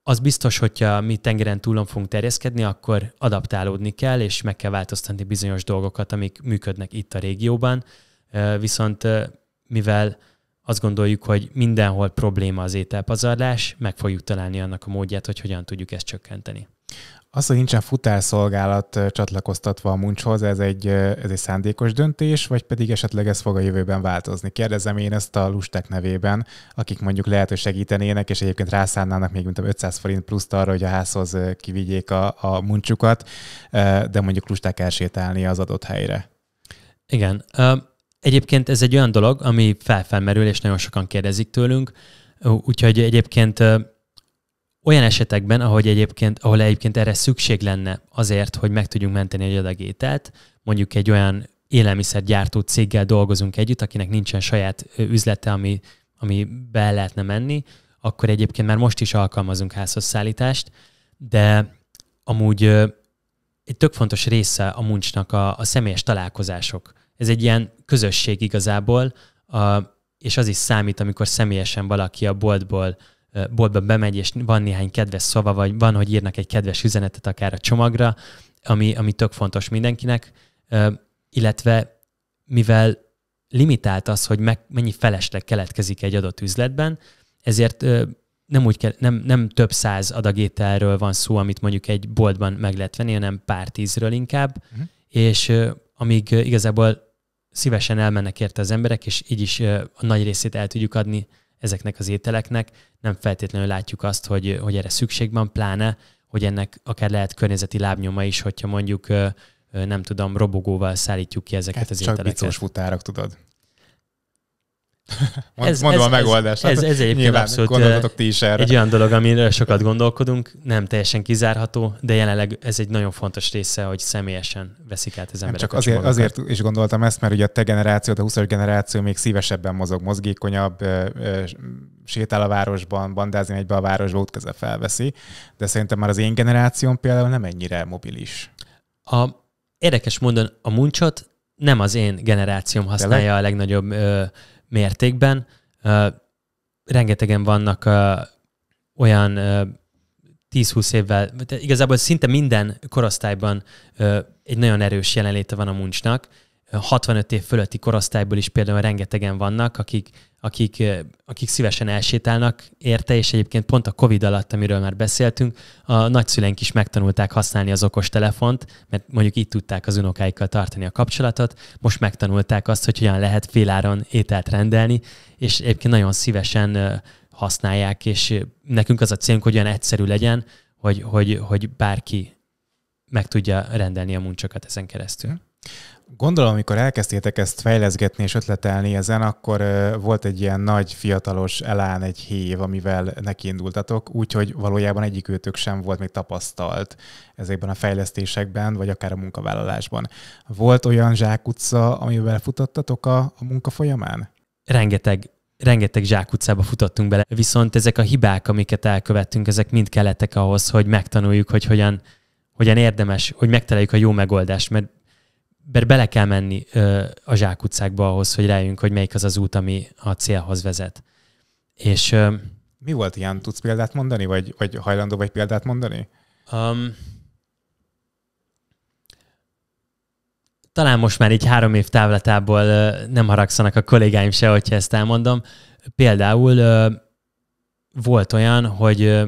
az biztos, hogyha mi tengeren túlon fogunk terjeszkedni, akkor adaptálódni kell, és meg kell változtatni bizonyos dolgokat, amik működnek itt a régióban. Viszont mivel azt gondoljuk, hogy mindenhol probléma az ételpazarlás, meg fogjuk találni annak a módját, hogy hogyan tudjuk ezt csökkenteni. Az, hogy nincsen futárszolgálat csatlakoztatva a muncshoz, ez egy, ez egy szándékos döntés, vagy pedig esetleg ez fog a jövőben változni? Kérdezem én ezt a lusták nevében, akik mondjuk lehet, hogy segítenének, és egyébként rászánnának még mint a 500 forint pluszt arra, hogy a házhoz kivigyék a, a muncsukat, de mondjuk lusták elsétálni az adott helyre. Igen. Egyébként ez egy olyan dolog, ami felfelmerül, és nagyon sokan kérdezik tőlünk, úgyhogy egyébként olyan esetekben, ahogy egyébként, ahol egyébként erre szükség lenne azért, hogy meg tudjunk menteni egy adag mondjuk egy olyan élelmiszergyártó céggel dolgozunk együtt, akinek nincsen saját üzlete, ami, ami be lehetne menni, akkor egyébként már most is alkalmazunk házhoz szállítást, de amúgy egy tök fontos része a muncsnak a, a személyes találkozások. Ez egy ilyen közösség igazából, a, és az is számít, amikor személyesen valaki a boltból boltba bemegy, és van néhány kedves szava, vagy van, hogy írnak egy kedves üzenetet akár a csomagra, ami, ami tök fontos mindenkinek, illetve mivel limitált az, hogy meg, mennyi felesleg keletkezik egy adott üzletben, ezért nem, úgy kell, nem, nem több száz adagételről van szó, amit mondjuk egy boltban meg lehet venni, hanem pár tízről inkább, uh-huh. és amíg igazából szívesen elmennek érte az emberek, és így is a nagy részét el tudjuk adni ezeknek az ételeknek, nem feltétlenül látjuk azt, hogy, hogy erre szükség van, pláne, hogy ennek akár lehet környezeti lábnyoma is, hogyha mondjuk nem tudom, robogóval szállítjuk ki ezeket hát az csak ételeket. Csak futárak, tudod. Mond, ez, mondom ez, a megoldást. Ez, ez, ez egyébként Nyilván abszolút gondoltatok ti is eh, erre. egy olyan dolog, amiről eh, sokat gondolkodunk, nem teljesen kizárható, de jelenleg ez egy nagyon fontos része, hogy személyesen veszik át az emberek. Nem csak azért, azért is gondoltam ezt, mert ugye a te generációt, a 20-as generáció még szívesebben mozog, mozgékonyabb, eh, sétál a városban, bandázni egybe a városba, útközben felveszi, de szerintem már az én generációm például nem ennyire mobilis. A, érdekes módon a muncsot nem az én generációm használja Tele? a legnagyobb ö, mértékben. Rengetegen vannak olyan 10-20 évvel, igazából szinte minden korosztályban egy nagyon erős jelenléte van a muncsnak, 65 év fölötti korosztályból is például rengetegen vannak, akik, akik, akik szívesen elsétálnak érte, és egyébként pont a Covid alatt, amiről már beszéltünk, a nagyszüleink is megtanulták használni az okos telefont, mert mondjuk itt tudták az unokáikkal tartani a kapcsolatot, most megtanulták azt, hogy hogyan lehet féláron ételt rendelni, és egyébként nagyon szívesen használják, és nekünk az a célunk, hogy olyan egyszerű legyen, hogy, hogy, hogy bárki meg tudja rendelni a muncsokat ezen keresztül. Gondolom, amikor elkezdtétek ezt fejleszgetni és ötletelni ezen, akkor volt egy ilyen nagy fiatalos elán, egy hív, amivel nekiindultatok, úgyhogy valójában egyikőtök sem volt még tapasztalt ezekben a fejlesztésekben, vagy akár a munkavállalásban. Volt olyan zsákutca, amivel futottatok a, a munka folyamán? Rengeteg rengeteg zsákutcába futottunk bele, viszont ezek a hibák, amiket elkövettünk, ezek mind kellettek ahhoz, hogy megtanuljuk, hogy hogyan, hogyan érdemes, hogy megtaláljuk a jó megoldást, mert mert bele kell menni ö, a zsákutcákba ahhoz, hogy rájöjjünk, hogy melyik az az út, ami a célhoz vezet. És ö, Mi volt ilyen? Tudsz példát mondani? Vagy, vagy hajlandó vagy példát mondani? Um, talán most már így három év távlatából ö, nem haragszanak a kollégáim se, hogyha ezt elmondom. Például ö, volt olyan, hogy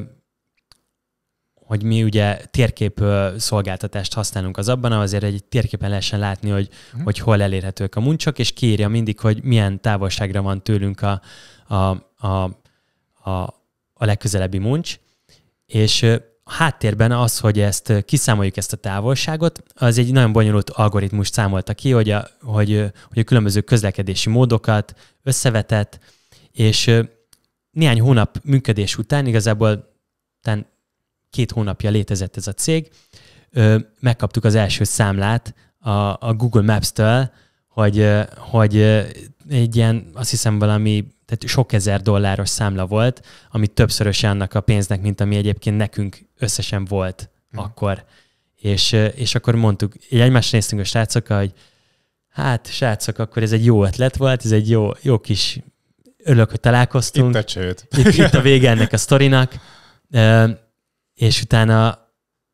hogy mi ugye térkép szolgáltatást használunk az abban, azért egy térképen lehessen látni, hogy, uh-huh. hogy hol elérhetők a muncsok, és kiírja mindig, hogy milyen távolságra van tőlünk a, a, a, a, a legközelebbi muncs. És háttérben az, hogy ezt kiszámoljuk ezt a távolságot, az egy nagyon bonyolult algoritmus számolta ki, hogy a, hogy, hogy a különböző közlekedési módokat összevetett, és néhány hónap működés után igazából két hónapja létezett ez a cég, ö, megkaptuk az első számlát a, a Google Maps-től, hogy, hogy egy ilyen, azt hiszem valami, tehát sok ezer dolláros számla volt, ami többszörös annak a pénznek, mint ami egyébként nekünk összesen volt mm. akkor. És, és akkor mondtuk, egymást néztünk a srácokkal, hogy hát srácok, akkor ez egy jó ötlet volt, ez egy jó, jó kis örülök, hogy találkoztunk. Itt a csőd. Itt, itt a vége ennek a sztorinak és utána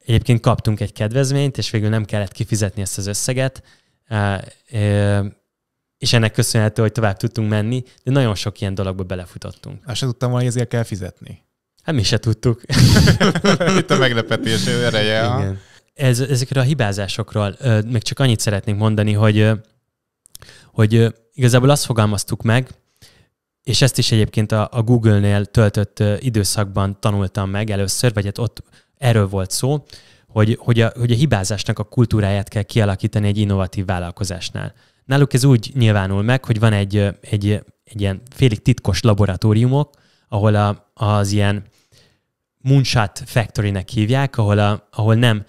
egyébként kaptunk egy kedvezményt, és végül nem kellett kifizetni ezt az összeget, és ennek köszönhető, hogy tovább tudtunk menni, de nagyon sok ilyen dologba belefutottunk. Azt se tudtam volna, hogy ezért kell fizetni. Hát mi se tudtuk. Itt a meglepetés ereje. Igen. Ez, ezekre a hibázásokról még csak annyit szeretnénk mondani, hogy, hogy igazából azt fogalmaztuk meg, és ezt is egyébként a, a Google-nél töltött időszakban tanultam meg először, vagy hát ott erről volt szó, hogy, hogy, a, hogy a hibázásnak a kultúráját kell kialakítani egy innovatív vállalkozásnál. Náluk ez úgy nyilvánul meg, hogy van egy, egy, egy ilyen félig titkos laboratóriumok, ahol a, az ilyen moonshot factory-nek hívják, ahol, a, ahol nem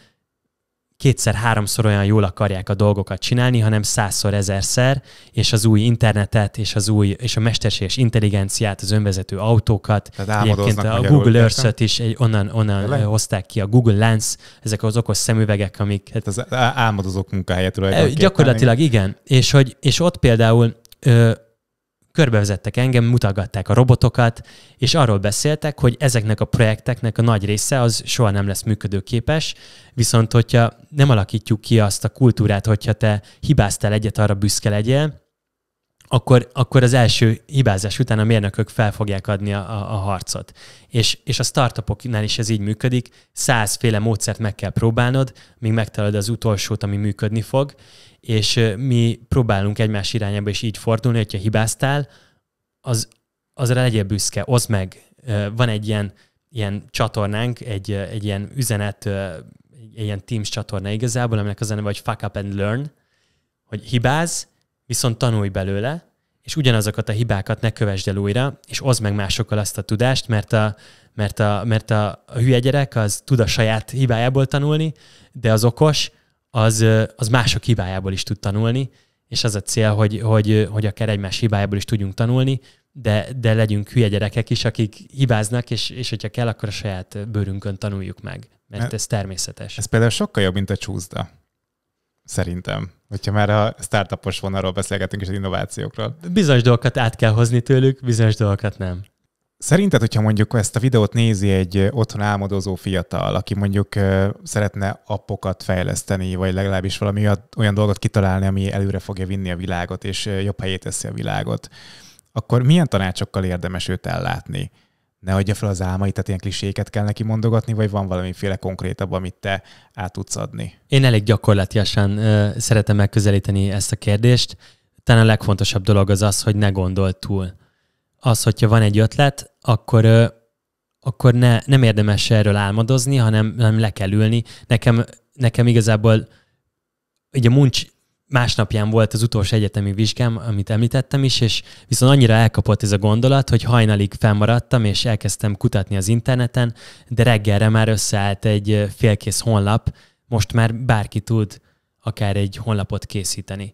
kétszer-háromszor olyan jól akarják a dolgokat csinálni, hanem százszor, ezerszer, és az új internetet, és az új, és a mesterséges intelligenciát, az önvezető autókat. Tehát Egyébként a Google earth öt is egy, onnan, onnan hozták ki, a Google Lens, ezek az okos szemüvegek, amik... Hát az álmodozók munkahelye e, tulajdonképpen. Gyakorlatilag igen. igen. És, hogy, és ott például ö, körbevezettek engem, mutatgatták a robotokat, és arról beszéltek, hogy ezeknek a projekteknek a nagy része az soha nem lesz működőképes, viszont hogyha nem alakítjuk ki azt a kultúrát, hogyha te hibáztál egyet, arra büszke legyél, akkor, akkor az első hibázás után a mérnökök fel fogják adni a, a, harcot. És, és a startupoknál is ez így működik, százféle módszert meg kell próbálnod, míg megtalálod az utolsót, ami működni fog, és mi próbálunk egymás irányába is így fordulni, hogyha hibáztál, az, azra legyél büszke, oszd meg. Van egy ilyen, ilyen csatornánk, egy, egy ilyen üzenet, egy ilyen Teams csatorna igazából, aminek az a neve, hogy fuck up and learn, hogy hibáz, viszont tanulj belőle, és ugyanazokat a hibákat ne kövesd el újra, és oszd meg másokkal azt a tudást, mert a, mert a, mert a, a hülye gyerek az tud a saját hibájából tanulni, de az okos, az, az mások hibájából is tud tanulni, és az a cél, hogy, hogy, hogy akár egymás hibájából is tudjunk tanulni, de, de legyünk hülye gyerekek is, akik hibáznak, és, és hogyha kell, akkor a saját bőrünkön tanuljuk meg, mert ez természetes. Ez például sokkal jobb, mint a csúszda szerintem, hogyha már a startupos vonalról beszélgetünk és az innovációkról. Bizonyos dolgokat át kell hozni tőlük, bizonyos dolgokat nem. Szerinted, hogyha mondjuk ezt a videót nézi egy otthon álmodozó fiatal, aki mondjuk szeretne appokat fejleszteni, vagy legalábbis valami olyan dolgot kitalálni, ami előre fogja vinni a világot, és jobb helyét teszi a világot, akkor milyen tanácsokkal érdemes őt ellátni? ne adja fel az álmait, tehát ilyen kliséket kell neki mondogatni, vagy van valamiféle konkrétabb, amit te át tudsz adni? Én elég gyakorlatiasan szeretem megközelíteni ezt a kérdést. Talán a legfontosabb dolog az az, hogy ne gondol túl. Az, hogyha van egy ötlet, akkor ö, akkor ne, nem érdemes erről álmodozni, hanem, hanem le kell ülni. Nekem, nekem igazából ugye a muncs másnapján volt az utolsó egyetemi vizsgám, amit említettem is, és viszont annyira elkapott ez a gondolat, hogy hajnalig felmaradtam, és elkezdtem kutatni az interneten, de reggelre már összeállt egy félkész honlap, most már bárki tud akár egy honlapot készíteni.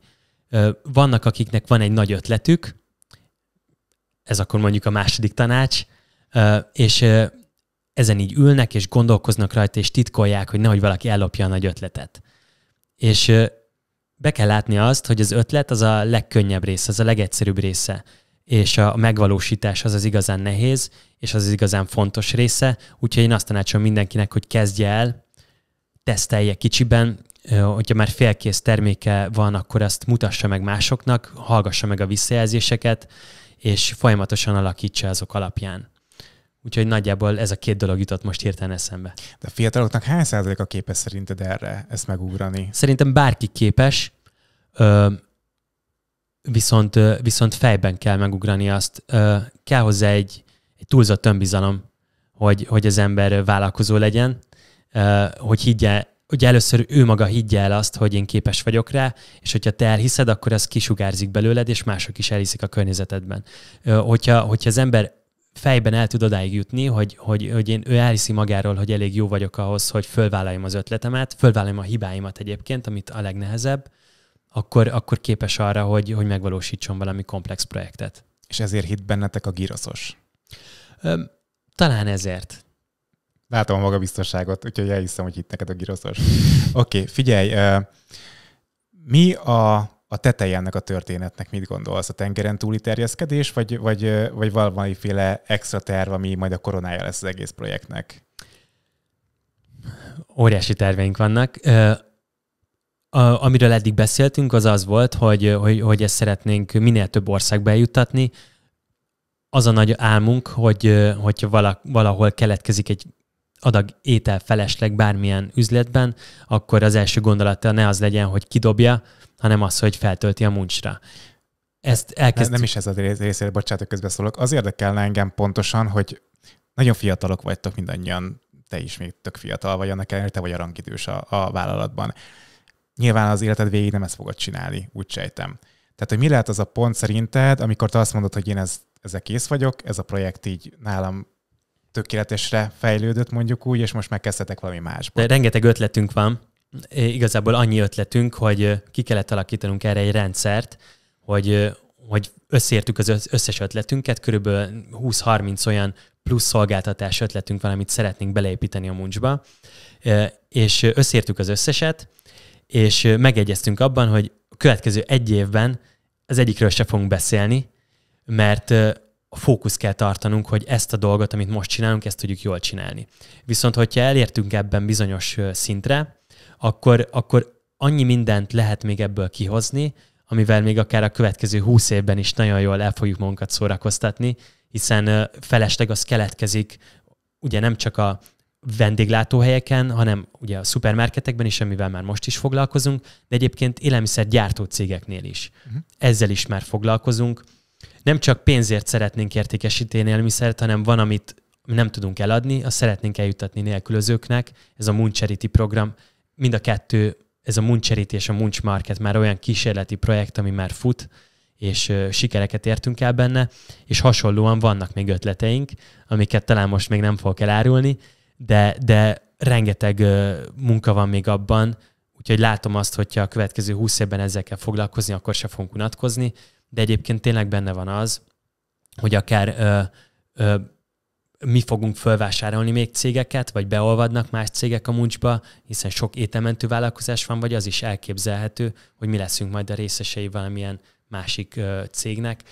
Vannak, akiknek van egy nagy ötletük, ez akkor mondjuk a második tanács, és ezen így ülnek és gondolkoznak rajta, és titkolják, hogy nehogy valaki ellopja a nagy ötletet. És be kell látni azt, hogy az ötlet az a legkönnyebb része, az a legegyszerűbb része, és a megvalósítás az az igazán nehéz, és az az igazán fontos része, úgyhogy én azt tanácsolom mindenkinek, hogy kezdje el, tesztelje kicsiben, hogyha már félkész terméke van, akkor azt mutassa meg másoknak, hallgassa meg a visszajelzéseket, és folyamatosan alakítsa azok alapján. Úgyhogy nagyjából ez a két dolog jutott most hirtelen eszembe. De a fiataloknak hány százalék a képes szerinted erre, ezt megugrani? Szerintem bárki képes, viszont, viszont fejben kell megugrani azt. Kell hozzá egy, egy túlzott önbizalom, hogy, hogy az ember vállalkozó legyen, hogy higgye, hogy először ő maga higgye el azt, hogy én képes vagyok rá, és hogyha te elhiszed, akkor ez kisugárzik belőled, és mások is elhiszik a környezetedben. Hogyha, hogyha az ember fejben el tud odáig jutni, hogy, hogy, hogy én, ő elhiszi magáról, hogy elég jó vagyok ahhoz, hogy fölvállaljam az ötletemet, fölvállaljam a hibáimat egyébként, amit a legnehezebb, akkor, akkor képes arra, hogy, hogy megvalósítson valami komplex projektet. És ezért hit bennetek a giroszos? talán ezért. Látom a magabiztosságot, úgyhogy elhiszem, hogy itt neked a giroszos. Oké, okay, figyelj, mi a a teteje ennek a történetnek mit gondolsz? A tengeren túli terjeszkedés, vagy, vagy, vagy valamiféle extra terv, ami majd a koronája lesz az egész projektnek? Óriási terveink vannak. A, amiről eddig beszéltünk, az az volt, hogy, hogy, hogy ezt szeretnénk minél több országba eljuttatni. Az a nagy álmunk, hogy hogyha valahol keletkezik egy adag étel felesleg bármilyen üzletben, akkor az első gondolata ne az legyen, hogy kidobja, hanem az, hogy feltölti a muncsra. Ezt elkezd... nem, nem is ez a rész, bocsánat, szólok. Az érdekelne engem pontosan, hogy nagyon fiatalok vagytok mindannyian, te is még tök fiatal vagy, annak ellenére te vagy rangidős a, a vállalatban. Nyilván az életed végig nem ezt fogod csinálni, úgy sejtem. Tehát, hogy mi lehet az a pont szerinted, amikor te azt mondod, hogy én ez, ezzel kész vagyok, ez a projekt így nálam tökéletesre fejlődött mondjuk úgy, és most megkezdhetek valami másba. De rengeteg ötletünk van, igazából annyi ötletünk, hogy ki kellett alakítanunk erre egy rendszert, hogy, hogy összeértük az összes ötletünket, körülbelül 20-30 olyan plusz szolgáltatás ötletünk van, amit szeretnénk beleépíteni a muncsba, és összeértük az összeset, és megegyeztünk abban, hogy a következő egy évben az egyikről se fogunk beszélni, mert a fókusz kell tartanunk, hogy ezt a dolgot, amit most csinálunk, ezt tudjuk jól csinálni. Viszont, hogyha elértünk ebben bizonyos szintre, akkor, akkor annyi mindent lehet még ebből kihozni, amivel még akár a következő húsz évben is nagyon jól el fogjuk magunkat szórakoztatni, hiszen felesleg az keletkezik, ugye nem csak a vendéglátóhelyeken, hanem ugye a szupermarketekben is, amivel már most is foglalkozunk, de egyébként élelmiszergyártó cégeknél is. Uh-huh. Ezzel is már foglalkozunk, nem csak pénzért szeretnénk értékesíteni élmiszert, hanem van, amit nem tudunk eladni, azt szeretnénk eljuttatni nélkülözőknek. Ez a Munch Charity program, mind a kettő, ez a Munch Charity és a Munch Market már olyan kísérleti projekt, ami már fut, és sikereket értünk el benne, és hasonlóan vannak még ötleteink, amiket talán most még nem fogok elárulni, de, de rengeteg munka van még abban, úgyhogy látom azt, hogyha a következő 20 évben ezzel kell foglalkozni, akkor se fogunk unatkozni, de egyébként tényleg benne van az, hogy akár ö, ö, mi fogunk fölvásárolni még cégeket, vagy beolvadnak más cégek a muncsba, hiszen sok ételmentő vállalkozás van, vagy az is elképzelhető, hogy mi leszünk majd a részesei valamilyen másik ö, cégnek.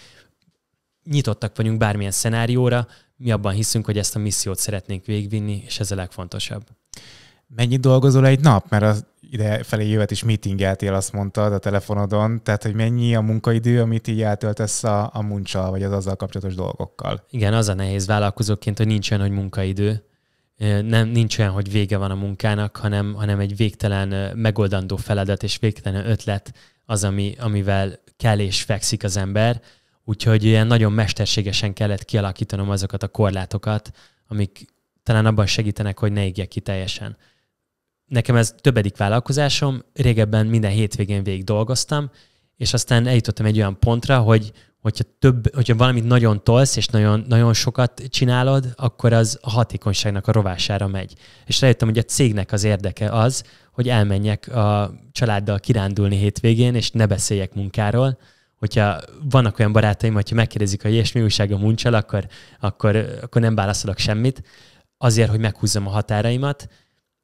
Nyitottak vagyunk bármilyen szenárióra, mi abban hiszünk, hogy ezt a missziót szeretnénk végvinni, és ez a legfontosabb. Mennyit dolgozol egy nap? Mert az ide felé jövet is meetingeltél, azt mondtad a telefonodon, tehát hogy mennyi a munkaidő, amit így eltöltesz a, a muncsal, vagy az azzal kapcsolatos dolgokkal. Igen, az a nehéz vállalkozóként, hogy nincs olyan, hogy munkaidő. Nem, nincs olyan, hogy vége van a munkának, hanem, hanem egy végtelen megoldandó feladat és végtelen ötlet az, ami, amivel kell és fekszik az ember. Úgyhogy ilyen nagyon mesterségesen kellett kialakítanom azokat a korlátokat, amik talán abban segítenek, hogy ne égjek ki teljesen nekem ez többedik vállalkozásom, régebben minden hétvégén végig dolgoztam, és aztán eljutottam egy olyan pontra, hogy hogyha, több, hogyha valamit nagyon tolsz, és nagyon, nagyon sokat csinálod, akkor az a hatékonyságnak a rovására megy. És rájöttem, hogy a cégnek az érdeke az, hogy elmenjek a családdal kirándulni hétvégén, és ne beszéljek munkáról, hogyha vannak olyan barátaim, hogyha megkérdezik, hogy és mi újság a muncsal, akkor, akkor, akkor nem válaszolok semmit, azért, hogy meghúzzam a határaimat,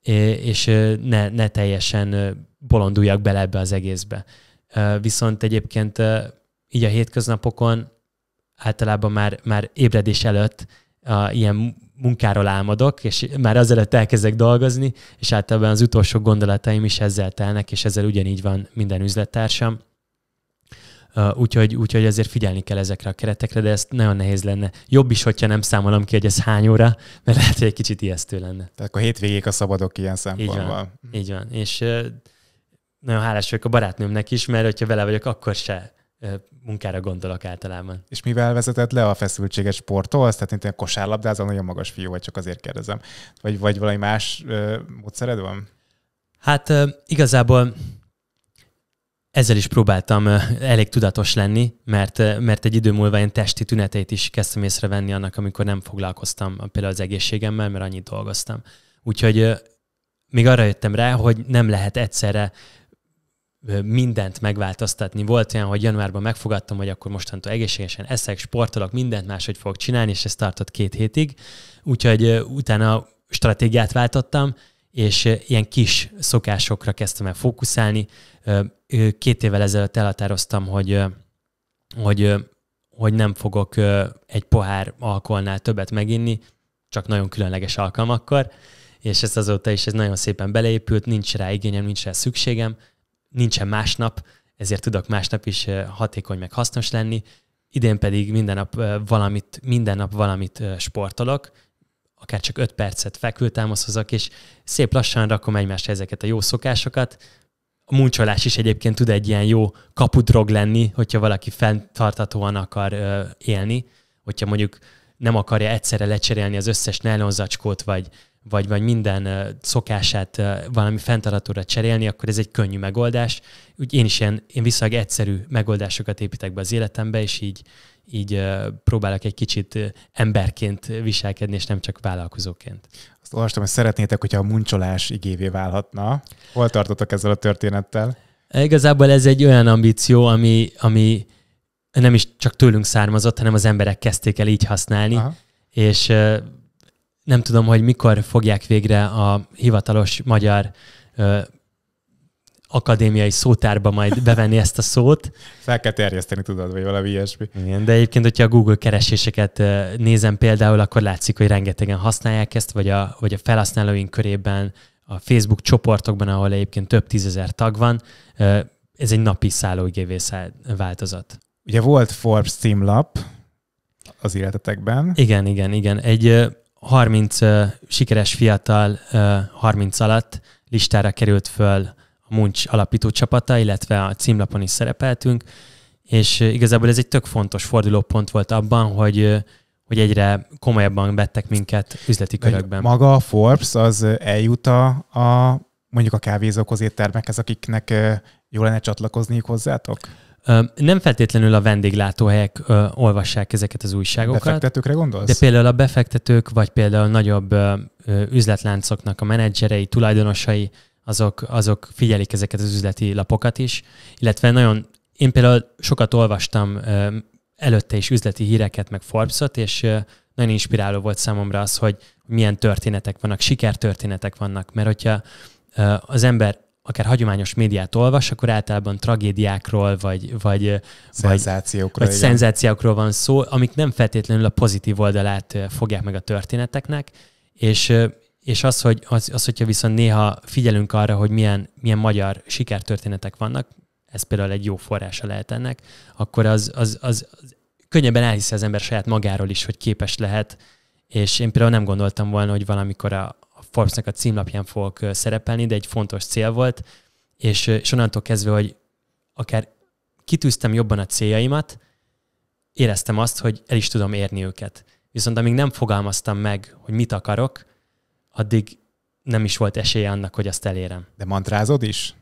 és ne, ne teljesen bolonduljak bele ebbe az egészbe. Viszont egyébként így a hétköznapokon általában már, már ébredés előtt a, ilyen munkáról álmodok, és már azelőtt elkezdek dolgozni, és általában az utolsó gondolataim is ezzel telnek, és ezzel ugyanígy van minden üzlettársam. Uh, úgyhogy, úgyhogy ezért figyelni kell ezekre a keretekre, de ezt nagyon nehéz lenne. Jobb is, hogyha nem számolom ki, hogy ez hány óra, mert lehet, hogy egy kicsit ijesztő lenne. Tehát akkor hétvégék a szabadok ilyen szempontból. Így van, így van. és nagyon hálás vagyok a barátnőmnek is, mert hogyha vele vagyok, akkor se munkára gondolok általában. És mivel vezetett le a feszültséges sporttól? Azt tehát mint kosárlabdázol, nagyon magas fiú vagy, csak azért kérdezem. Vagy, vagy valami más ö, módszered van? Hát ö, igazából ezzel is próbáltam elég tudatos lenni, mert, mert egy idő múlva én testi tüneteit is kezdtem észrevenni annak, amikor nem foglalkoztam például az egészségemmel, mert annyit dolgoztam. Úgyhogy még arra jöttem rá, hogy nem lehet egyszerre mindent megváltoztatni. Volt olyan, hogy januárban megfogadtam, hogy akkor mostantól egészségesen eszek, sportolok, mindent máshogy fogok csinálni, és ez tartott két hétig. Úgyhogy utána stratégiát váltottam, és ilyen kis szokásokra kezdtem el fókuszálni, Két évvel ezelőtt elhatároztam, hogy, hogy, hogy nem fogok egy pohár alkoholnál többet meginni, csak nagyon különleges alkalmakkor, és ez azóta is ez nagyon szépen beleépült, nincs rá igényem, nincs rá szükségem, nincsen másnap, ezért tudok másnap is hatékony meg hasznos lenni. Idén pedig minden nap valamit, minden nap valamit sportolok, akár csak 5 percet fekültámaszhozok, és szép lassan rakom egymásra ezeket a jó szokásokat, muncsolás is egyébként tud egy ilyen jó kapudrog lenni, hogyha valaki fenntartatóan akar ö, élni, hogyha mondjuk nem akarja egyszerre lecserélni az összes nylonzacskót, vagy, vagy, vagy minden ö, szokását ö, valami fenntartatóra cserélni, akkor ez egy könnyű megoldás. Úgy én is ilyen, én viszonylag egyszerű megoldásokat építek be az életembe, és így, így próbálok egy kicsit emberként viselkedni, és nem csak vállalkozóként azt olvastam, hogy szeretnétek, hogyha a muncsolás igévé válhatna. Hol tartotok ezzel a történettel? Igazából ez egy olyan ambíció, ami, ami nem is csak tőlünk származott, hanem az emberek kezdték el így használni, Aha. és nem tudom, hogy mikor fogják végre a hivatalos magyar akadémiai szótárba majd bevenni ezt a szót. Fel kell terjeszteni, tudod, vagy valami ilyesmi. Igen, de egyébként, hogyha a Google kereséseket nézem például, akkor látszik, hogy rengetegen használják ezt, vagy a, vagy a felhasználóink körében, a Facebook csoportokban, ahol egyébként több tízezer tag van, ez egy napi szállóigévé változat. Ugye volt Forbes címlap az életetekben. Igen, igen, igen. Egy 30 sikeres fiatal 30 alatt listára került föl Muncs alapító csapata, illetve a címlapon is szerepeltünk, és igazából ez egy tök fontos fordulópont volt abban, hogy hogy egyre komolyabban vettek minket üzleti körökben. Maga a Forbes az eljut a, a mondjuk a kávézókhoz, éttermekhez, akiknek jó lenne csatlakozniuk hozzátok? Nem feltétlenül a vendéglátóhelyek ö, olvassák ezeket az újságokat. Befektetőkre gondolsz? De például a befektetők, vagy például nagyobb ö, üzletláncoknak a menedzserei, tulajdonosai azok, azok figyelik ezeket az üzleti lapokat is, illetve nagyon, én például sokat olvastam előtte is üzleti híreket, meg Forbes-ot, és nagyon inspiráló volt számomra az, hogy milyen történetek vannak, sikertörténetek vannak, mert hogyha az ember akár hagyományos médiát olvas, akkor általában tragédiákról vagy, vagy, szenzációkról, vagy szenzációkról van szó, amik nem feltétlenül a pozitív oldalát fogják meg a történeteknek, és és az, hogy az, az, hogyha viszont néha figyelünk arra, hogy milyen, milyen magyar sikertörténetek vannak, ez például egy jó forrása lehet ennek, akkor az, az, az, az könnyebben elhiszi az ember saját magáról is, hogy képes lehet, és én például nem gondoltam volna, hogy valamikor a, a forbes a címlapján fogok szerepelni, de egy fontos cél volt, és, és onnantól kezdve, hogy akár kitűztem jobban a céljaimat, éreztem azt, hogy el is tudom érni őket. Viszont amíg nem fogalmaztam meg, hogy mit akarok, addig nem is volt esélye annak, hogy azt elérem. De mantrázod is?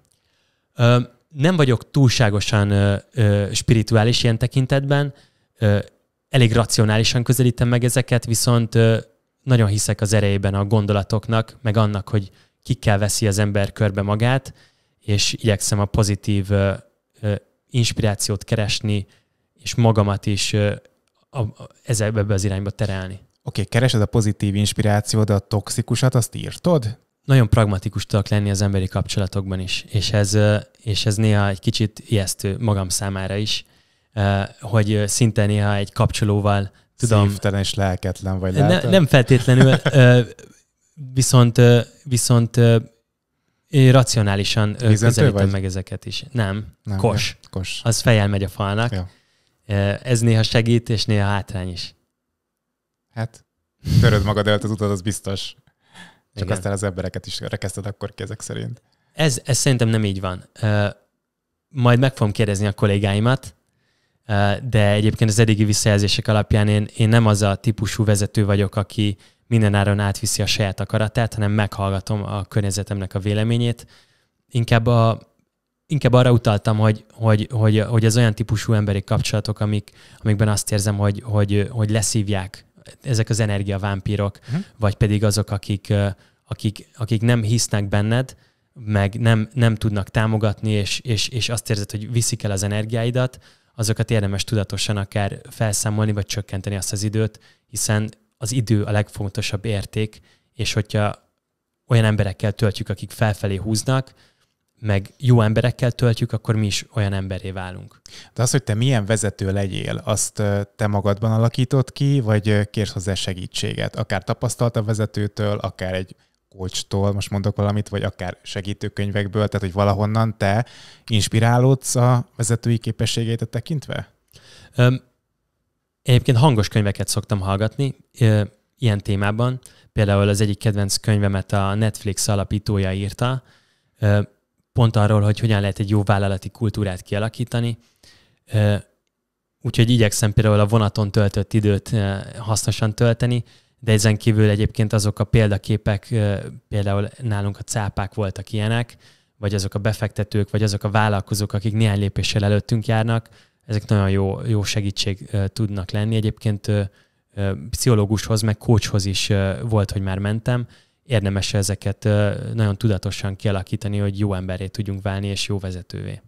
Ö, nem vagyok túlságosan ö, ö, spirituális ilyen tekintetben, ö, elég racionálisan közelítem meg ezeket, viszont ö, nagyon hiszek az erejében a gondolatoknak, meg annak, hogy kikkel veszi az ember körbe magát, és igyekszem a pozitív ö, ö, inspirációt keresni, és magamat is ö, a, a, ezekbe az irányba terelni okay, keresed a pozitív inspirációt, de a toxikusat azt írtod? Nagyon pragmatikus tudok lenni az emberi kapcsolatokban is, és ez, és ez néha egy kicsit ijesztő magam számára is, hogy szinte néha egy kapcsolóval tudom... Szívtelen és lelketlen vagy ne, Nem feltétlenül, viszont, viszont racionálisan közelítem vagy? meg ezeket is. Nem, nem kos. kos. Az fejjel megy a falnak. Ja. Ez néha segít, és néha hátrány is. Hát, töröd magad előtt az utat, az biztos. Csak Igen. aztán az embereket is rekeszted akkor ki ezek szerint. Ez, ez szerintem nem így van. majd meg fogom kérdezni a kollégáimat, de egyébként az eddigi visszajelzések alapján én, én nem az a típusú vezető vagyok, aki mindenáron átviszi a saját akaratát, hanem meghallgatom a környezetemnek a véleményét. Inkább, a, inkább arra utaltam, hogy, hogy, hogy, hogy az olyan típusú emberi kapcsolatok, amik, amikben azt érzem, hogy, hogy, hogy leszívják ezek az energiavámpírok, uh-huh. vagy pedig azok, akik, akik, akik nem hisznek benned, meg nem, nem tudnak támogatni, és, és, és azt érzed, hogy viszik el az energiáidat, azokat érdemes tudatosan akár felszámolni, vagy csökkenteni azt az időt, hiszen az idő a legfontosabb érték, és hogyha olyan emberekkel töltjük, akik felfelé húznak, meg jó emberekkel töltjük, akkor mi is olyan emberé válunk. De az, hogy te milyen vezető legyél, azt te magadban alakítod ki, vagy kérsz hozzá segítséget? Akár tapasztalt a vezetőtől, akár egy coachtól, most mondok valamit, vagy akár segítőkönyvekből, tehát hogy valahonnan te inspirálódsz a vezetői képességeit tekintve? Öm, egyébként hangos könyveket szoktam hallgatni ö, ilyen témában. Például az egyik kedvenc könyvemet a Netflix alapítója írta, ö, pont arról, hogy hogyan lehet egy jó vállalati kultúrát kialakítani. Úgyhogy igyekszem például a vonaton töltött időt hasznosan tölteni, de ezen kívül egyébként azok a példaképek, például nálunk a cápák voltak ilyenek, vagy azok a befektetők, vagy azok a vállalkozók, akik néhány lépéssel előttünk járnak, ezek nagyon jó, jó segítség tudnak lenni. Egyébként pszichológushoz, meg coachhoz is volt, hogy már mentem, érdemes ezeket nagyon tudatosan kialakítani, hogy jó emberré tudjunk válni, és jó vezetővé.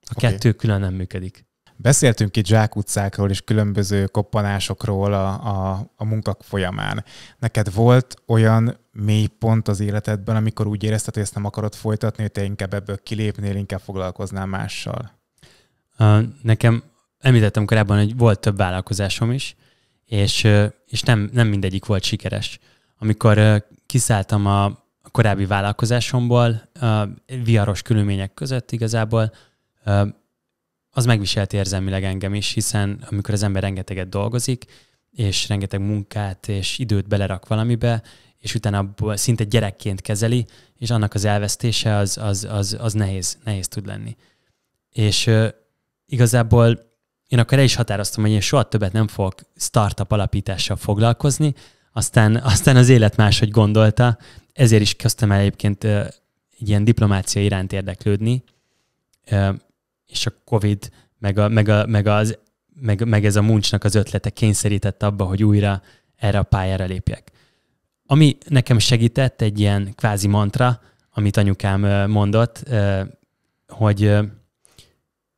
A okay. kettő külön nem működik. Beszéltünk itt zsákutcákról és különböző koppanásokról a, a, a munkak folyamán. Neked volt olyan mély pont az életedben, amikor úgy érezted, hogy ezt nem akarod folytatni, hogy te inkább ebből kilépnél, inkább foglalkoznál mással? Nekem említettem korábban, hogy volt több vállalkozásom is, és, és nem, nem mindegyik volt sikeres. Amikor kiszálltam a korábbi vállalkozásomból, a viharos körülmények között igazából, az megviselt érzelmileg engem is, hiszen amikor az ember rengeteget dolgozik, és rengeteg munkát és időt belerak valamibe, és utána abból szinte gyerekként kezeli, és annak az elvesztése az, az, az, az nehéz, nehéz tud lenni. És uh, igazából én akkor el is határoztam, hogy én soha többet nem fogok startup alapítással foglalkozni, aztán, aztán az élet máshogy gondolta, ezért is kezdtem el egyébként egy ilyen diplomácia iránt érdeklődni, és a Covid, meg, a, meg, a, meg, az, meg, meg ez a muncsnak az ötlete kényszerített abba, hogy újra erre a pályára lépjek. Ami nekem segített, egy ilyen kvázi mantra, amit anyukám mondott, hogy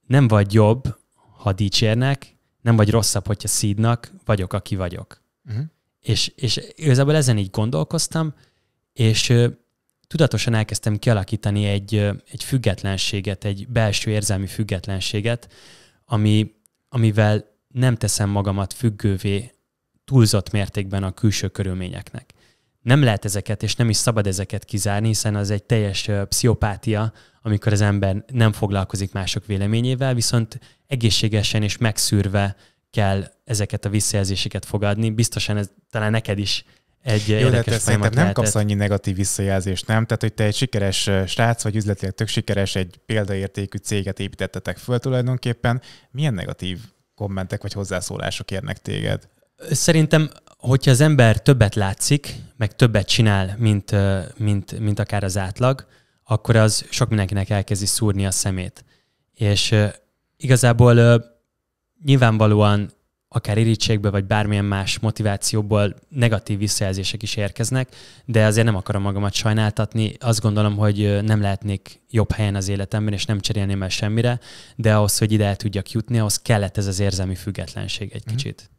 nem vagy jobb, ha dicsérnek, nem vagy rosszabb, hogyha szídnak, vagyok, aki vagyok. Uh-huh. És, és igazából ezen így gondolkoztam, és tudatosan elkezdtem kialakítani egy, egy függetlenséget, egy belső érzelmi függetlenséget, ami, amivel nem teszem magamat függővé túlzott mértékben a külső körülményeknek. Nem lehet ezeket, és nem is szabad ezeket kizárni, hiszen az egy teljes pszichopátia, amikor az ember nem foglalkozik mások véleményével, viszont egészségesen és megszűrve kell ezeket a visszajelzéseket fogadni. Biztosan ez talán neked is egy Jó, érdekes de te szerintem nem kapsz annyi negatív visszajelzést, nem? Tehát, hogy te egy sikeres srác vagy üzletileg tök sikeres, egy példaértékű céget építettetek föl tulajdonképpen. Milyen negatív kommentek vagy hozzászólások érnek téged? Szerintem, hogyha az ember többet látszik, meg többet csinál, mint, mint, mint akár az átlag, akkor az sok mindenkinek elkezdi szúrni a szemét. És igazából nyilvánvalóan akár irítségből, vagy bármilyen más motivációból negatív visszajelzések is érkeznek, de azért nem akarom magamat sajnáltatni. Azt gondolom, hogy nem lehetnék jobb helyen az életemben, és nem cserélném el semmire, de ahhoz, hogy ide el tudjak jutni, ahhoz kellett ez az érzelmi függetlenség egy mhm. kicsit.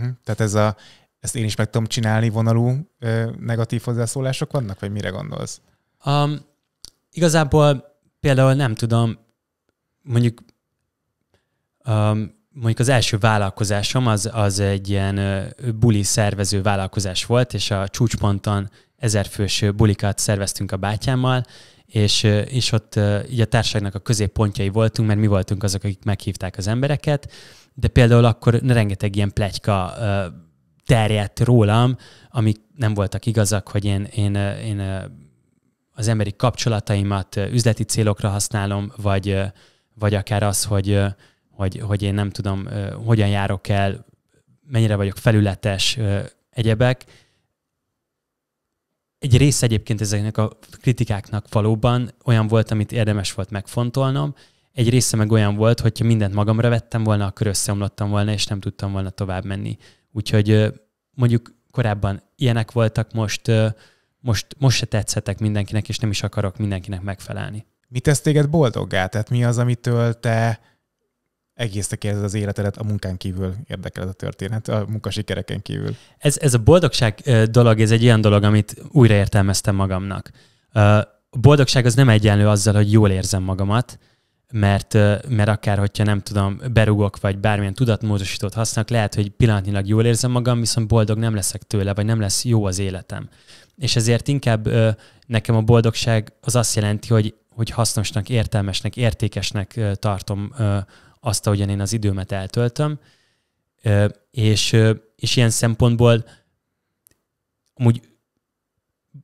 Mm-hmm. Tehát ez a, ezt én is meg tudom csinálni vonalú ö, negatív hozzászólások vannak, vagy mire gondolsz? Um, igazából például nem tudom, mondjuk um, mondjuk az első vállalkozásom az, az egy ilyen buli szervező vállalkozás volt, és a csúcsponton ezerfős bulikat szerveztünk a bátyámmal, és, és ott így a társaságnak a középpontjai voltunk, mert mi voltunk azok, akik meghívták az embereket, de például akkor rengeteg ilyen plegyka terjedt rólam, amik nem voltak igazak, hogy én, én, én az emberi kapcsolataimat üzleti célokra használom, vagy, vagy akár az, hogy, hogy, hogy én nem tudom, hogyan járok el, mennyire vagyok felületes, egyebek. Egy része egyébként ezeknek a kritikáknak valóban olyan volt, amit érdemes volt megfontolnom, egy része meg olyan volt, hogyha mindent magamra vettem volna, akkor összeomlottam volna, és nem tudtam volna tovább menni. Úgyhogy mondjuk korábban ilyenek voltak, most, most, most se tetszettek mindenkinek, és nem is akarok mindenkinek megfelelni. Mit tesz téged boldoggá? Tehát mi az, amitől te egész érzed az életedet a munkán kívül érdekel ez a történet, a munkasikereken kívül. Ez, ez a boldogság dolog, ez egy olyan dolog, amit újra értelmeztem magamnak. A boldogság az nem egyenlő azzal, hogy jól érzem magamat, mert, mert akár, hogyha nem tudom, berugok, vagy bármilyen tudatmódosítót használok, lehet, hogy pillanatnyilag jól érzem magam, viszont boldog nem leszek tőle, vagy nem lesz jó az életem. És ezért inkább nekem a boldogság az azt jelenti, hogy, hogy hasznosnak, értelmesnek, értékesnek tartom azt, ahogyan én az időmet eltöltöm, és, és ilyen szempontból amúgy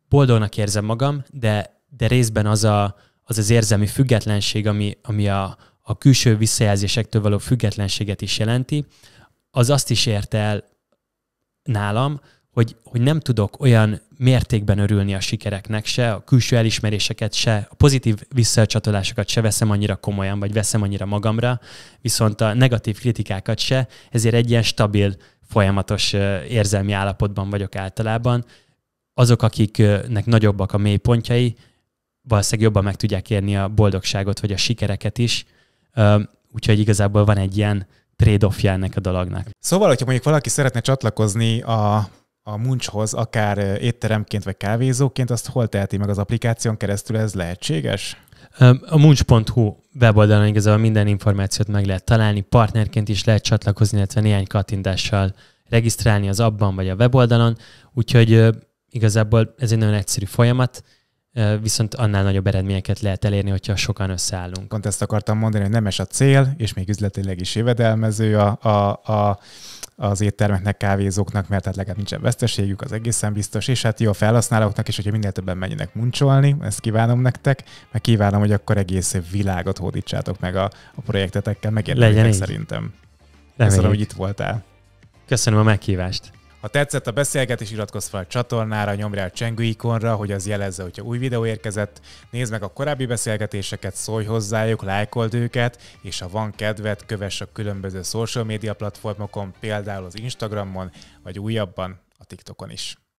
boldognak érzem magam, de, de részben az a, az, az érzelmi függetlenség, ami, ami a, a külső visszajelzésektől való függetlenséget is jelenti, az azt is ért el nálam, hogy, hogy nem tudok olyan mértékben örülni a sikereknek, se a külső elismeréseket, se a pozitív visszacsatolásokat se veszem annyira komolyan, vagy veszem annyira magamra, viszont a negatív kritikákat se, ezért egy ilyen stabil, folyamatos érzelmi állapotban vagyok általában. Azok, akiknek nagyobbak a mélypontjai, valószínűleg jobban meg tudják érni a boldogságot, vagy a sikereket is, úgyhogy igazából van egy ilyen trade-offja ennek a dolognak. Szóval, hogyha mondjuk valaki szeretne csatlakozni a a muncshoz, akár étteremként vagy kávézóként, azt hol teheti meg az applikáción keresztül, ez lehetséges? A munch.hu weboldalon igazából minden információt meg lehet találni, partnerként is lehet csatlakozni, illetve néhány kattintással regisztrálni az abban vagy a weboldalon, úgyhogy igazából ez egy nagyon egyszerű folyamat, viszont annál nagyobb eredményeket lehet elérni, hogyha sokan összeállunk. Pont ezt akartam mondani, hogy nemes a cél, és még üzletileg is jövedelmező a, a, a, az éttermeknek, kávézóknak, mert hát legalább nincsen veszteségük, az egészen biztos, és hát jó a felhasználóknak is, hogyha minél többen menjenek muncsolni, ezt kívánom nektek, meg kívánom, hogy akkor egész világot hódítsátok meg a, a projektetekkel, megérdemlitek szerintem. Legyen Köszönöm, hogy itt voltál. Köszönöm a meghívást. Ha tetszett a beszélgetés, iratkozz fel a csatornára, nyomj rá a csengő ikonra, hogy az jelezze, hogyha új videó érkezett. Nézd meg a korábbi beszélgetéseket, szólj hozzájuk, lájkold őket, és ha van kedved, kövess a különböző social media platformokon, például az Instagramon, vagy újabban a TikTokon is.